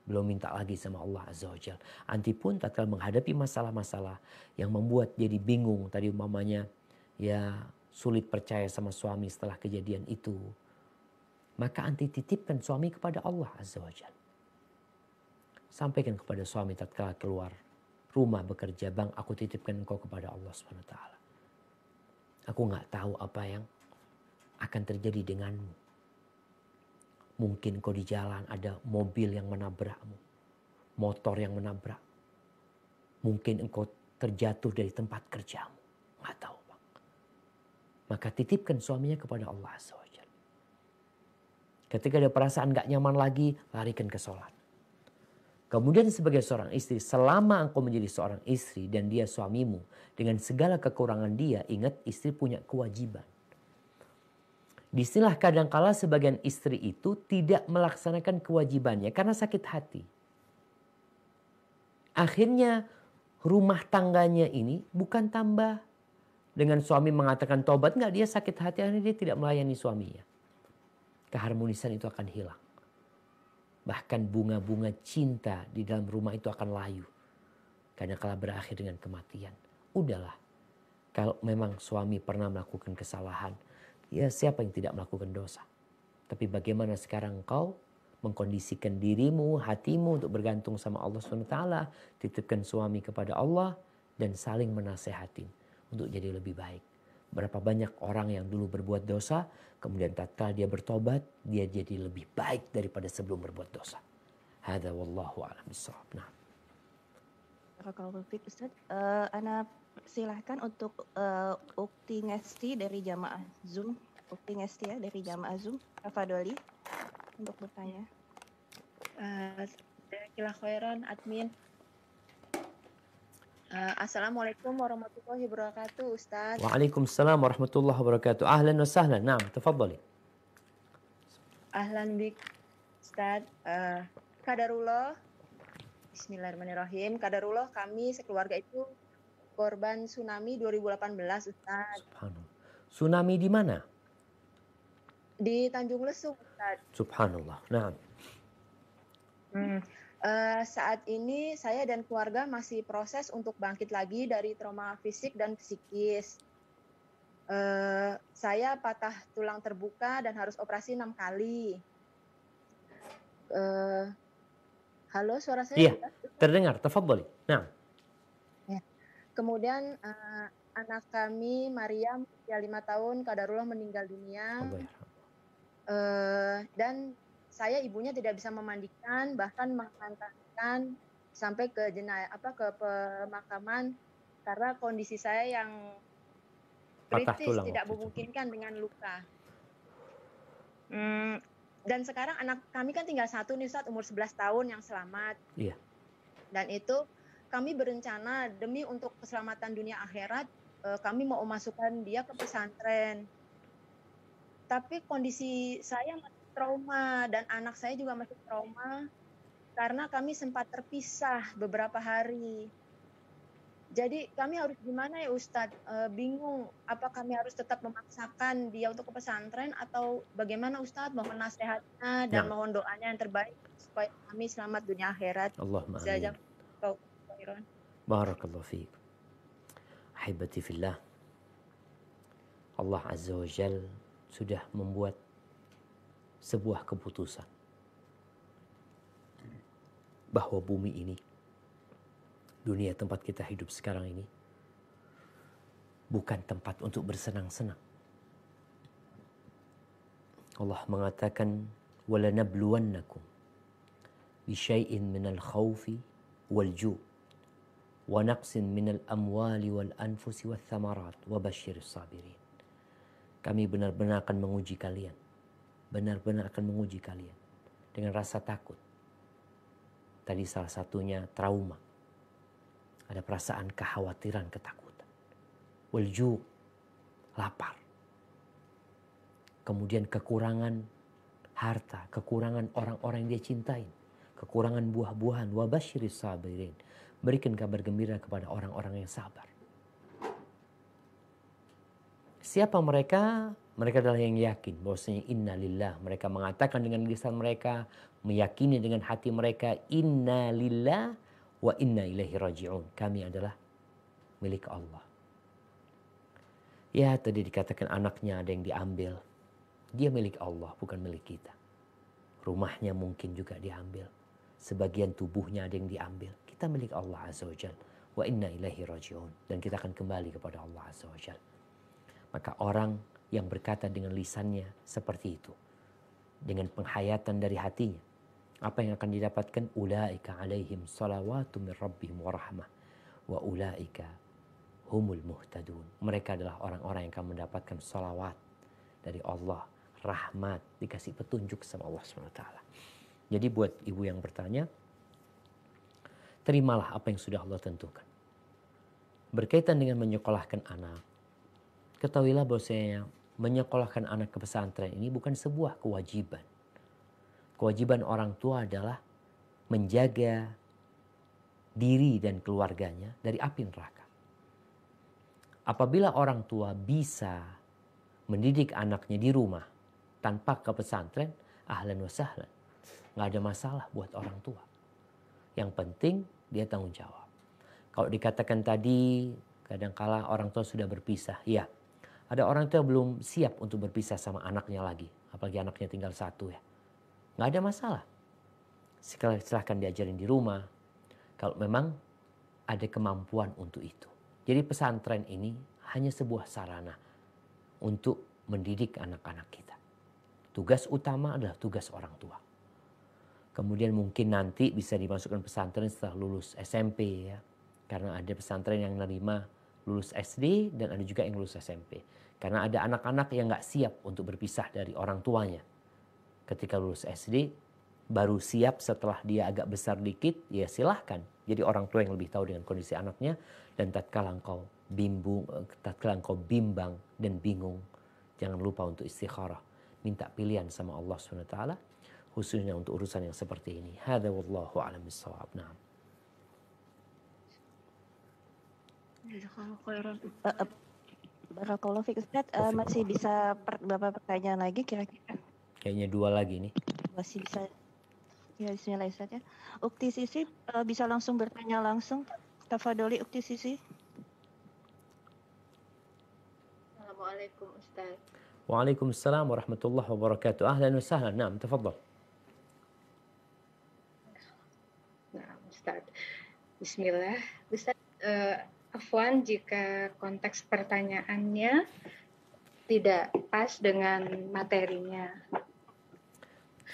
Beliau minta lagi sama Allah Azza wa Jal. Antipun tatkala menghadapi masalah-masalah yang membuat jadi bingung. Tadi umpamanya ya sulit percaya sama suami setelah kejadian itu. Maka anti titipkan suami kepada Allah Azza wa Jal. Sampaikan kepada suami tatkala keluar rumah bekerja, bang aku titipkan engkau kepada Allah SWT. Aku nggak tahu apa yang akan terjadi denganmu. Mungkin kau di jalan ada mobil yang menabrakmu, motor yang menabrak. Mungkin engkau terjatuh dari tempat kerjamu, nggak tahu bang. Maka titipkan suaminya kepada Allah SWT. Ketika ada perasaan gak nyaman lagi, larikan ke sholat Kemudian sebagai seorang istri, selama engkau menjadi seorang istri dan dia suamimu, dengan segala kekurangan dia, ingat istri punya kewajiban. Disinilah kadangkala sebagian istri itu tidak melaksanakan kewajibannya karena sakit hati. Akhirnya rumah tangganya ini bukan tambah. Dengan suami mengatakan tobat, enggak dia sakit hati, akhirnya dia tidak melayani suaminya. Keharmonisan itu akan hilang. Bahkan bunga-bunga cinta di dalam rumah itu akan layu. Karena kalau berakhir dengan kematian. Udahlah. Kalau memang suami pernah melakukan kesalahan, ya siapa yang tidak melakukan dosa? Tapi bagaimana sekarang kau mengkondisikan dirimu, hatimu untuk bergantung sama Allah SWT, titipkan suami kepada Allah, dan saling menasehatin untuk jadi lebih baik. Berapa banyak orang yang dulu berbuat dosa, kemudian tatkala dia bertobat, dia jadi lebih baik daripada sebelum berbuat dosa. Hada wallahu a'lam bishawab. Nah. Kalau Ustaz, uh, eh, anak silahkan untuk uh, ukti ngesti dari jamaah Zoom. Ukti ngesti ya dari jamaah Zoom. Rafadoli untuk bertanya. Uh, eh, Kila Khairan, admin. Eh, Assalamualaikum warahmatullahi wabarakatuh Ustaz. Waalaikumsalam warahmatullahi wabarakatuh. Ahlan wa sahlan. Naam, tafadhali. Ahlan bik Ustaz. Uh, Kadarullah. Bismillahirrahmanirrahim. Kadarullah kami sekeluarga itu korban tsunami 2018 Ustaz. Subhanallah. Tsunami di mana? Di Tanjung Lesung Ustaz. Subhanallah. Naam. Hmm. Uh, saat ini saya dan keluarga masih proses untuk bangkit lagi dari trauma fisik dan psikis. Uh, saya patah tulang terbuka dan harus operasi enam kali. Uh, halo, suara saya? Iya, terdengar. Tafadhali. Nah. Yeah. Kemudian uh, anak kami Mariam usia lima tahun kadarullah meninggal dunia. Uh, dan saya ibunya tidak bisa memandikan bahkan mengantarkan sampai ke jenayah apa ke pemakaman karena kondisi saya yang kritis tidak memungkinkan dengan luka. Hmm, dan sekarang anak kami kan tinggal satu nih saat umur 11 tahun yang selamat. Iya. Dan itu kami berencana demi untuk keselamatan dunia akhirat eh, kami mau memasukkan dia ke pesantren. Tapi kondisi saya masih trauma dan anak saya juga masih trauma karena kami sempat terpisah beberapa hari. Jadi kami harus gimana ya Ustadz? E, bingung apa kami harus tetap memaksakan dia untuk ke pesantren atau bagaimana Ustadz? Mohon nasihatnya dan ya. mohon doanya yang terbaik supaya kami selamat dunia akhirat. Allah Barakallahu fiik. Ahibati fillah. Allah Azza wa Jal sudah membuat sebuah keputusan bahwa bumi ini, dunia tempat kita hidup sekarang ini, bukan tempat untuk bersenang-senang. Allah mengatakan, وَلَنَبْلُوَنَّكُمْ بِشَيْءٍ مِنَ الْخَوْفِ وَالْجُوءِ وَنَقْسٍ مِنَ الْأَمْوَالِ وَالْأَنْفُسِ وَالثَّمَرَاتِ وَبَشِّرِ الصَّابِرِينَ Kami benar-benar akan menguji kalian benar-benar akan menguji kalian dengan rasa takut. Tadi salah satunya trauma. Ada perasaan kekhawatiran, ketakutan. Walju, lapar. Kemudian kekurangan harta, kekurangan orang-orang yang dia cintain, kekurangan buah-buahan, wabashiris sabirin. Berikan kabar gembira kepada orang-orang yang sabar. Siapa mereka? Mereka adalah yang yakin bahwasanya innalillah. Mereka mengatakan dengan lisan mereka, meyakini dengan hati mereka innalillah wa inna ilaihi rajiun. Kami adalah milik Allah. Ya tadi dikatakan anaknya ada yang diambil. Dia milik Allah bukan milik kita. Rumahnya mungkin juga diambil. Sebagian tubuhnya ada yang diambil. Kita milik Allah Azza wa Jal. Wa inna ilaihi rajiun. Dan kita akan kembali kepada Allah Azza wa Jal. Maka orang yang berkata dengan lisannya seperti itu. Dengan penghayatan dari hatinya. Apa yang akan didapatkan? Ula'ika alaihim salawatu min rabbihim wa rahmah. Wa ula'ika humul muhtadun. Mereka adalah orang-orang yang akan mendapatkan salawat dari Allah. Rahmat, dikasih petunjuk sama Allah SWT. Jadi buat ibu yang bertanya, terimalah apa yang sudah Allah tentukan. Berkaitan dengan menyekolahkan anak, Ketahuilah bahwasanya menyekolahkan anak ke pesantren ini bukan sebuah kewajiban. Kewajiban orang tua adalah menjaga diri dan keluarganya dari api neraka. Apabila orang tua bisa mendidik anaknya di rumah tanpa ke pesantren, ahlan wa sahlan. Nggak ada masalah buat orang tua. Yang penting dia tanggung jawab. Kalau dikatakan tadi, kadangkala orang tua sudah berpisah. Ya, ada orang tua yang belum siap untuk berpisah sama anaknya lagi. Apalagi anaknya tinggal satu ya. Nggak ada masalah. Silahkan diajarin di rumah. Kalau memang ada kemampuan untuk itu. Jadi pesantren ini hanya sebuah sarana untuk mendidik anak-anak kita. Tugas utama adalah tugas orang tua. Kemudian mungkin nanti bisa dimasukkan pesantren setelah lulus SMP ya. Karena ada pesantren yang menerima lulus SD dan ada juga yang lulus SMP. Karena ada anak-anak yang gak siap untuk berpisah dari orang tuanya. Ketika lulus SD, baru siap setelah dia agak besar dikit, ya silahkan. Jadi orang tua yang lebih tahu dengan kondisi anaknya. Dan tatkala engkau bimbung, eh, tatkala engkau bimbang dan bingung, jangan lupa untuk istikharah. Minta pilihan sama Allah SWT, khususnya untuk urusan yang seperti ini. Hada wallahu alam bisawab. Nah. Barakallah Fik Ustaz. Uh, eh, masih bisa per, berapa pertanyaan lagi kira-kira? Kayaknya dua lagi nih. Masih bisa. Ya bismillah Ustaz ya. Ukti Sisi uh, bisa langsung bertanya langsung Tafadoli Ukti Sisi. Assalamualaikum Ustaz. Waalaikumsalam warahmatullahi wabarakatuh. Ahlan wa sahlan. Naam, tafadol. Nah, Ustaz. Bismillah. Ustaz, eh, Afwan jika konteks pertanyaannya tidak pas dengan materinya.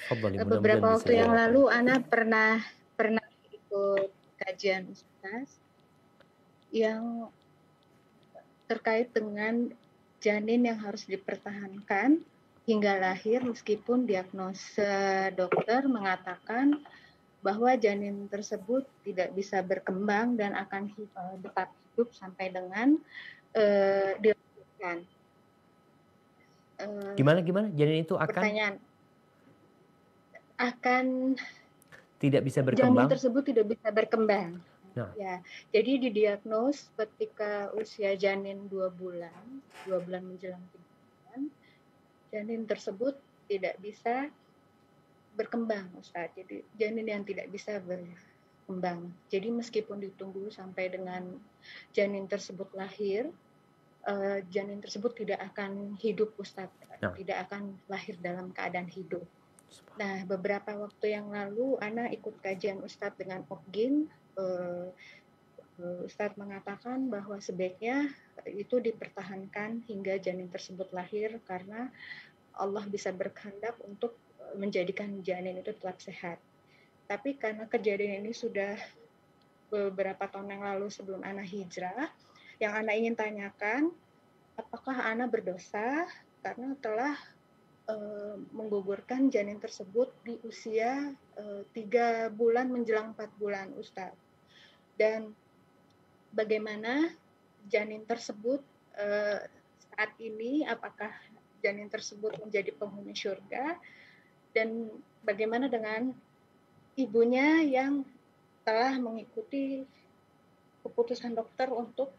Fadali, oh, Beberapa waktu yang lalu Ana pernah pernah ikut kajian Ustaz yang terkait dengan janin yang harus dipertahankan hingga lahir meskipun diagnosa dokter mengatakan bahwa janin tersebut tidak bisa berkembang dan akan tetap hidup sampai dengan uh, eh, dilakukan. Uh, eh, gimana gimana? Janin itu akan pertanyaan akan tidak bisa berkembang. Janin tersebut tidak bisa berkembang. Nah. Ya, jadi didiagnos ketika usia janin dua bulan, dua bulan menjelang tiga janin tersebut tidak bisa berkembang, Ustaz. Jadi janin yang tidak bisa ber, berkembang. Jadi meskipun ditunggu sampai dengan janin tersebut lahir, eh, janin tersebut tidak akan hidup Ustadz, ya. tidak akan lahir dalam keadaan hidup. Nah, beberapa waktu yang lalu Ana ikut kajian Ustadz dengan Opgin. Eh, eh, Ustadz mengatakan bahwa sebaiknya itu dipertahankan hingga janin tersebut lahir karena Allah bisa berkehendak untuk menjadikan janin itu tetap sehat. Tapi karena kejadian ini sudah beberapa tahun yang lalu sebelum Ana hijrah, yang Ana ingin tanyakan, apakah Ana berdosa karena telah e, menggugurkan janin tersebut di usia eh, tiga e, bulan menjelang empat bulan, Ustadz? Dan bagaimana janin tersebut e, saat ini, apakah janin tersebut menjadi penghuni surga? Dan bagaimana dengan ibunya yang telah mengikuti keputusan dokter untuk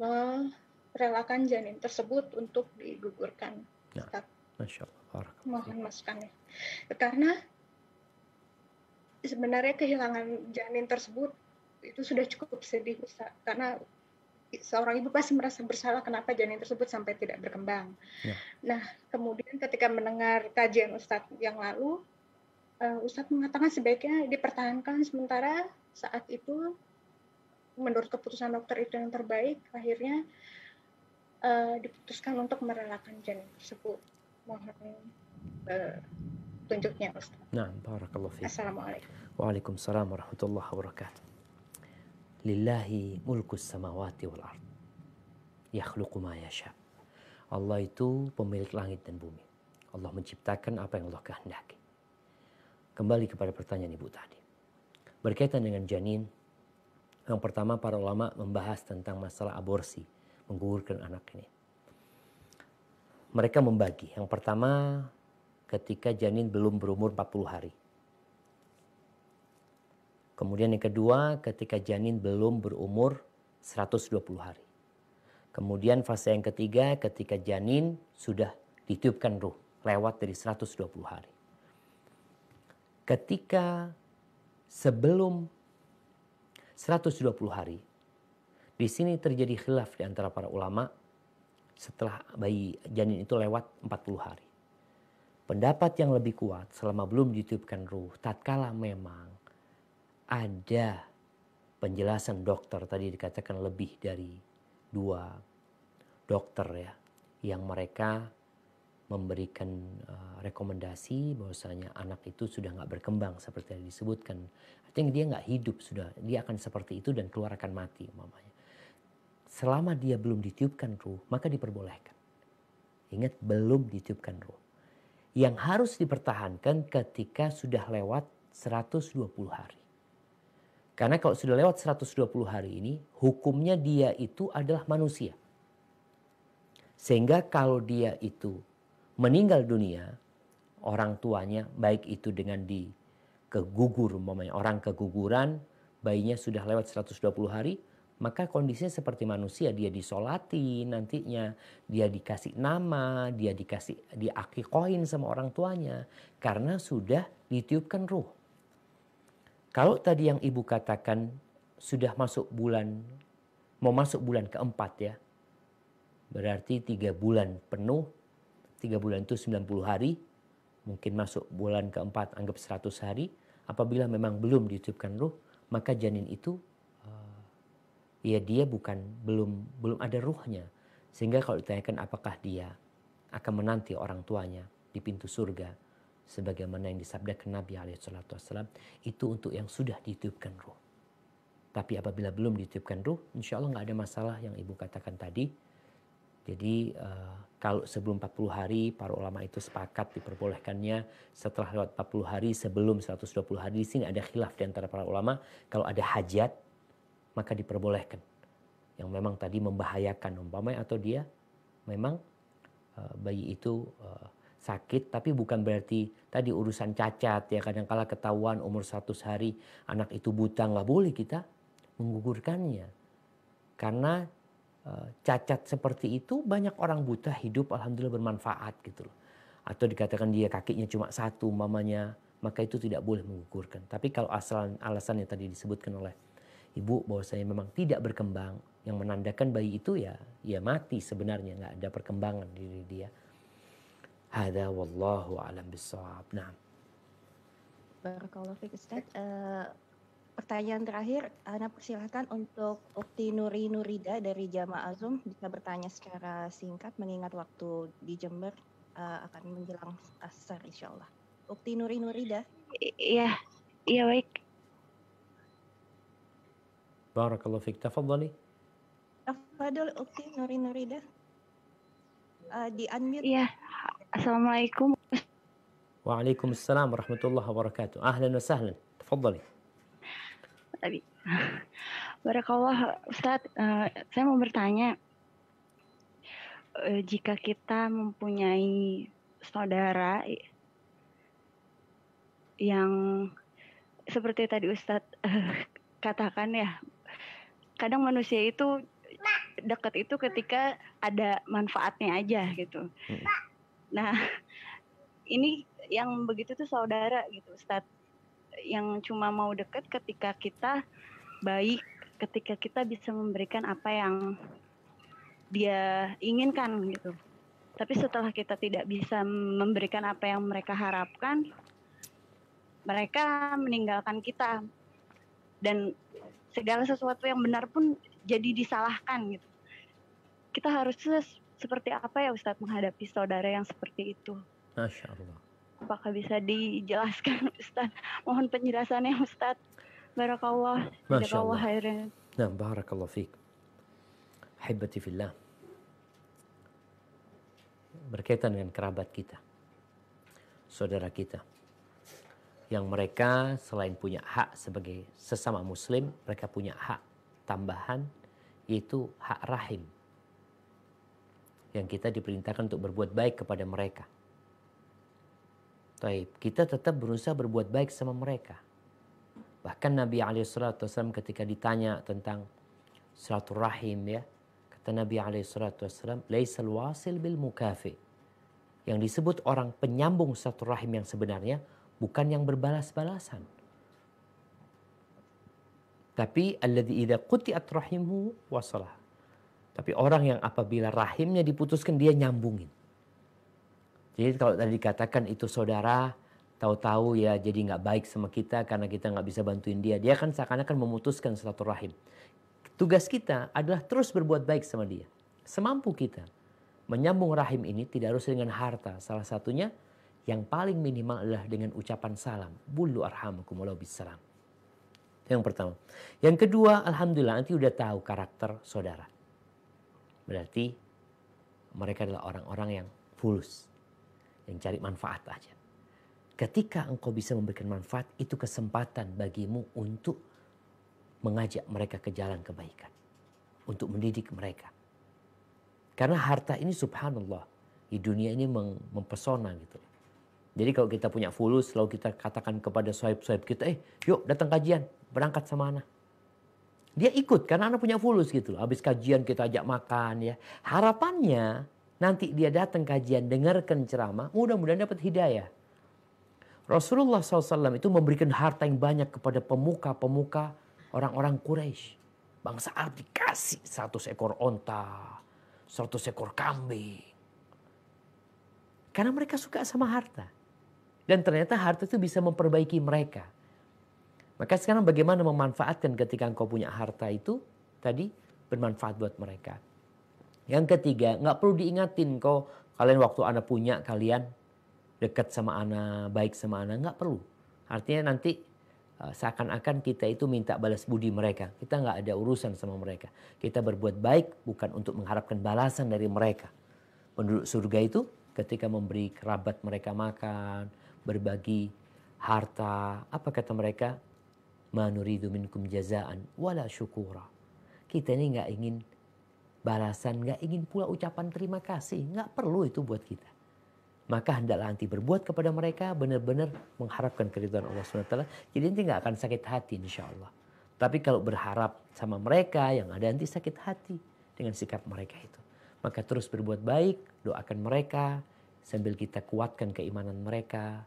merelakan janin tersebut untuk digugurkan. Nah, ya, mohon Masya Allah. Mohon masukannya. Karena sebenarnya kehilangan janin tersebut itu sudah cukup sedih Ustaz. karena seorang ibu pasti merasa bersalah kenapa janin tersebut sampai tidak berkembang. Ya. Nah, kemudian ketika mendengar kajian Ustadz yang lalu, uh, Ustadz mengatakan sebaiknya dipertahankan sementara saat itu menurut keputusan dokter itu yang terbaik akhirnya uh, diputuskan untuk merelakan janin tersebut mohon uh, eh, tunjuknya Ustaz. Nah, barakallahu fiik. Assalamualaikum. Waalaikumsalam warahmatullahi wabarakatuh. Lillahi mulkus samawati wal ard. Yakhluqu ma yasha. Allah itu pemilik langit dan bumi. Allah menciptakan apa yang Allah kehendaki. Kembali kepada pertanyaan Ibu tadi. Berkaitan dengan janin, yang pertama para ulama membahas tentang masalah aborsi, menggugurkan anak ini. Mereka membagi. Yang pertama ketika janin belum berumur 40 hari. Kemudian yang kedua ketika janin belum berumur 120 hari. Kemudian fase yang ketiga ketika janin sudah ditiupkan ruh lewat dari 120 hari ketika sebelum 120 hari di sini terjadi khilaf di antara para ulama setelah bayi janin itu lewat 40 hari. Pendapat yang lebih kuat selama belum ditiupkan ruh tatkala memang ada penjelasan dokter tadi dikatakan lebih dari dua dokter ya yang mereka memberikan uh, rekomendasi bahwasanya anak itu sudah nggak berkembang seperti yang disebutkan. Artinya dia nggak hidup sudah, dia akan seperti itu dan keluar akan mati mamanya. Selama dia belum ditiupkan ruh, maka diperbolehkan. Ingat belum ditiupkan ruh. Yang harus dipertahankan ketika sudah lewat 120 hari. Karena kalau sudah lewat 120 hari ini, hukumnya dia itu adalah manusia. Sehingga kalau dia itu meninggal dunia, orang tuanya baik itu dengan di kegugur, orang keguguran, bayinya sudah lewat 120 hari, maka kondisinya seperti manusia, dia disolati nantinya, dia dikasih nama, dia dikasih diakikoin sama orang tuanya karena sudah ditiupkan ruh. Kalau tadi yang ibu katakan sudah masuk bulan, mau masuk bulan keempat ya, berarti tiga bulan penuh Tiga bulan itu 90 hari, mungkin masuk bulan keempat anggap 100 hari. Apabila memang belum ditiupkan ruh, maka janin itu eh, ya dia bukan belum belum ada ruhnya. Sehingga kalau ditanyakan apakah dia akan menanti orang tuanya di pintu surga sebagaimana yang disabdakan Nabi alaihissalam itu untuk yang sudah ditiupkan ruh. Tapi apabila belum ditiupkan ruh, insya Allah nggak ada masalah yang ibu katakan tadi jadi eh, kalau sebelum 40 hari para ulama itu sepakat diperbolehkannya setelah lewat 40 hari sebelum 120 hari di sini ada khilaf di antara para ulama kalau ada hajat maka diperbolehkan yang memang tadi membahayakan umpamanya atau dia memang eh, bayi itu eh, sakit tapi bukan berarti tadi urusan cacat ya kala ketahuan umur 100 hari anak itu buta nggak boleh kita menggugurkannya karena Eh, cacat seperti itu banyak orang buta hidup alhamdulillah bermanfaat gitu loh. Atau dikatakan dia kakinya cuma satu mamanya maka itu tidak boleh mengukurkan. Tapi kalau asal alasan yang tadi disebutkan oleh ibu bahwa saya memang tidak berkembang yang menandakan bayi itu ya ya mati sebenarnya nggak ada perkembangan diri dia. Hada wallahu alam bisawab. Nah. Barakallahu fiik Ustaz. Eh, pertanyaan terakhir, Ana persilahkan untuk Ukti Nuri Nurida dari Jamaah Azum bisa bertanya secara singkat mengingat waktu di Jember uh, akan menjelang asar insya Allah. Ukti Nuri Nurida. Iya, iya baik. Barakallahu fiqh. Tafadhali. Tafadhal Ukti Nuri Nurida. Uh, di unmute. Iya. Assalamualaikum. Waalaikumsalam warahmatullahi wabarakatuh. Ahlan wa sahlan. Tafadhali tadi. Barakallah Ustaz, uh, eh, saya mau bertanya uh, jika kita mempunyai saudara yang seperti tadi Ustadz uh, katakan ya, kadang manusia itu dekat itu ketika ada manfaatnya aja gitu. Hmm. Nah, ini yang begitu tuh saudara gitu Ustaz yang cuma mau deket ketika kita baik, ketika kita bisa memberikan apa yang dia inginkan gitu. Tapi setelah kita tidak bisa memberikan apa yang mereka harapkan, mereka meninggalkan kita. Dan segala sesuatu yang benar pun jadi disalahkan gitu. Kita harus seperti apa ya Ustadz menghadapi saudara yang seperti itu? Masya Allah. Apakah bisa dijelaskan Ustaz? Mohon penjelasannya Ustaz. Barakallah. Masya Allah. Nah, barakallah fiik. Hibati fillah. Berkaitan dengan kerabat kita. Saudara kita. Yang mereka selain punya hak sebagai sesama muslim, mereka punya hak tambahan yaitu hak rahim. Yang kita diperintahkan untuk berbuat baik kepada mereka Taib, kita tetap berusaha berbuat baik sama mereka. Bahkan Nabi Alaihissalam ketika ditanya tentang rahim ya, kata Nabi Alaihissalam, "Laisal wasil bil mukafi." Yang disebut orang penyambung rahim yang sebenarnya bukan yang berbalas-balasan. Tapi alladzi idza quti'at rahimuhu wasalah. Tapi orang yang apabila rahimnya diputuskan dia nyambungin. Jadi kalau tadi dikatakan itu saudara, tahu-tahu ya jadi nggak baik sama kita karena kita nggak bisa bantuin dia. Dia kan seakan-akan memutuskan satu rahim Tugas kita adalah terus berbuat baik sama dia. Semampu kita. Menyambung rahim ini tidak harus dengan harta. Salah satunya yang paling minimal adalah dengan ucapan salam. Bulu arhamu bisalam. salam yang pertama. Yang kedua, Alhamdulillah nanti udah tahu karakter saudara. Berarti mereka adalah orang-orang yang fulus yang cari manfaat aja. Ketika engkau bisa memberikan manfaat, itu kesempatan bagimu untuk mengajak mereka ke jalan kebaikan. Untuk mendidik mereka. Karena harta ini subhanallah, di dunia ini mempesona gitu. Jadi kalau kita punya fulus, lalu kita katakan kepada swipe swipe kita, eh yuk datang kajian, berangkat sama anak. Dia ikut karena anak punya fulus gitu loh. Habis kajian kita ajak makan ya. Harapannya nanti dia datang kajian, dengarkan ceramah, mudah-mudahan dapat hidayah. Rasulullah SAW itu memberikan harta yang banyak kepada pemuka-pemuka orang-orang Quraisy. Bangsa Arab dikasih 100 ekor onta, satu ekor kambing. Karena mereka suka sama harta. Dan ternyata harta itu bisa memperbaiki mereka. Maka sekarang bagaimana memanfaatkan ketika engkau punya harta itu tadi bermanfaat buat mereka. Yang ketiga, nggak perlu diingatin kok kalian waktu anak punya kalian dekat sama anak baik sama anak nggak perlu. Artinya nanti eh, seakan-akan kita itu minta balas budi mereka. Kita nggak ada urusan sama mereka. Kita berbuat baik bukan untuk mengharapkan balasan dari mereka. Penduduk surga itu ketika memberi kerabat mereka makan, berbagi harta, apa kata mereka? Manuridu minkum jazaan wala syukura. Kita ini nggak ingin balasan, nggak ingin pula ucapan terima kasih. Nggak perlu itu buat kita. Maka hendaklah anti berbuat kepada mereka benar-benar mengharapkan keriduan Allah SWT. Jadi nanti nggak akan sakit hati insya Allah. Tapi kalau berharap sama mereka yang ada nanti sakit hati dengan sikap mereka itu. Maka terus berbuat baik, doakan mereka sambil kita kuatkan keimanan mereka.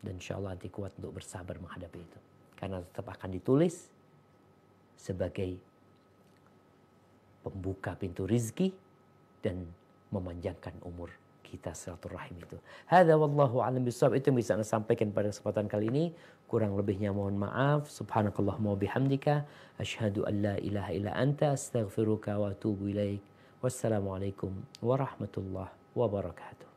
Dan insya Allah nanti kuat untuk bersabar menghadapi itu. Karena tetap akan ditulis sebagai pembuka pintu rizki dan memanjangkan umur kita silaturahim itu. Hada wallahu alam bisawab itu bisa saya sampaikan pada kesempatan kali ini. Kurang lebihnya mohon maaf. Subhanakallahumma bihamdika Ashadu an la ilaha illa anta astaghfiruka wa atubu ilaik. Wassalamualaikum warahmatullahi wabarakatuh.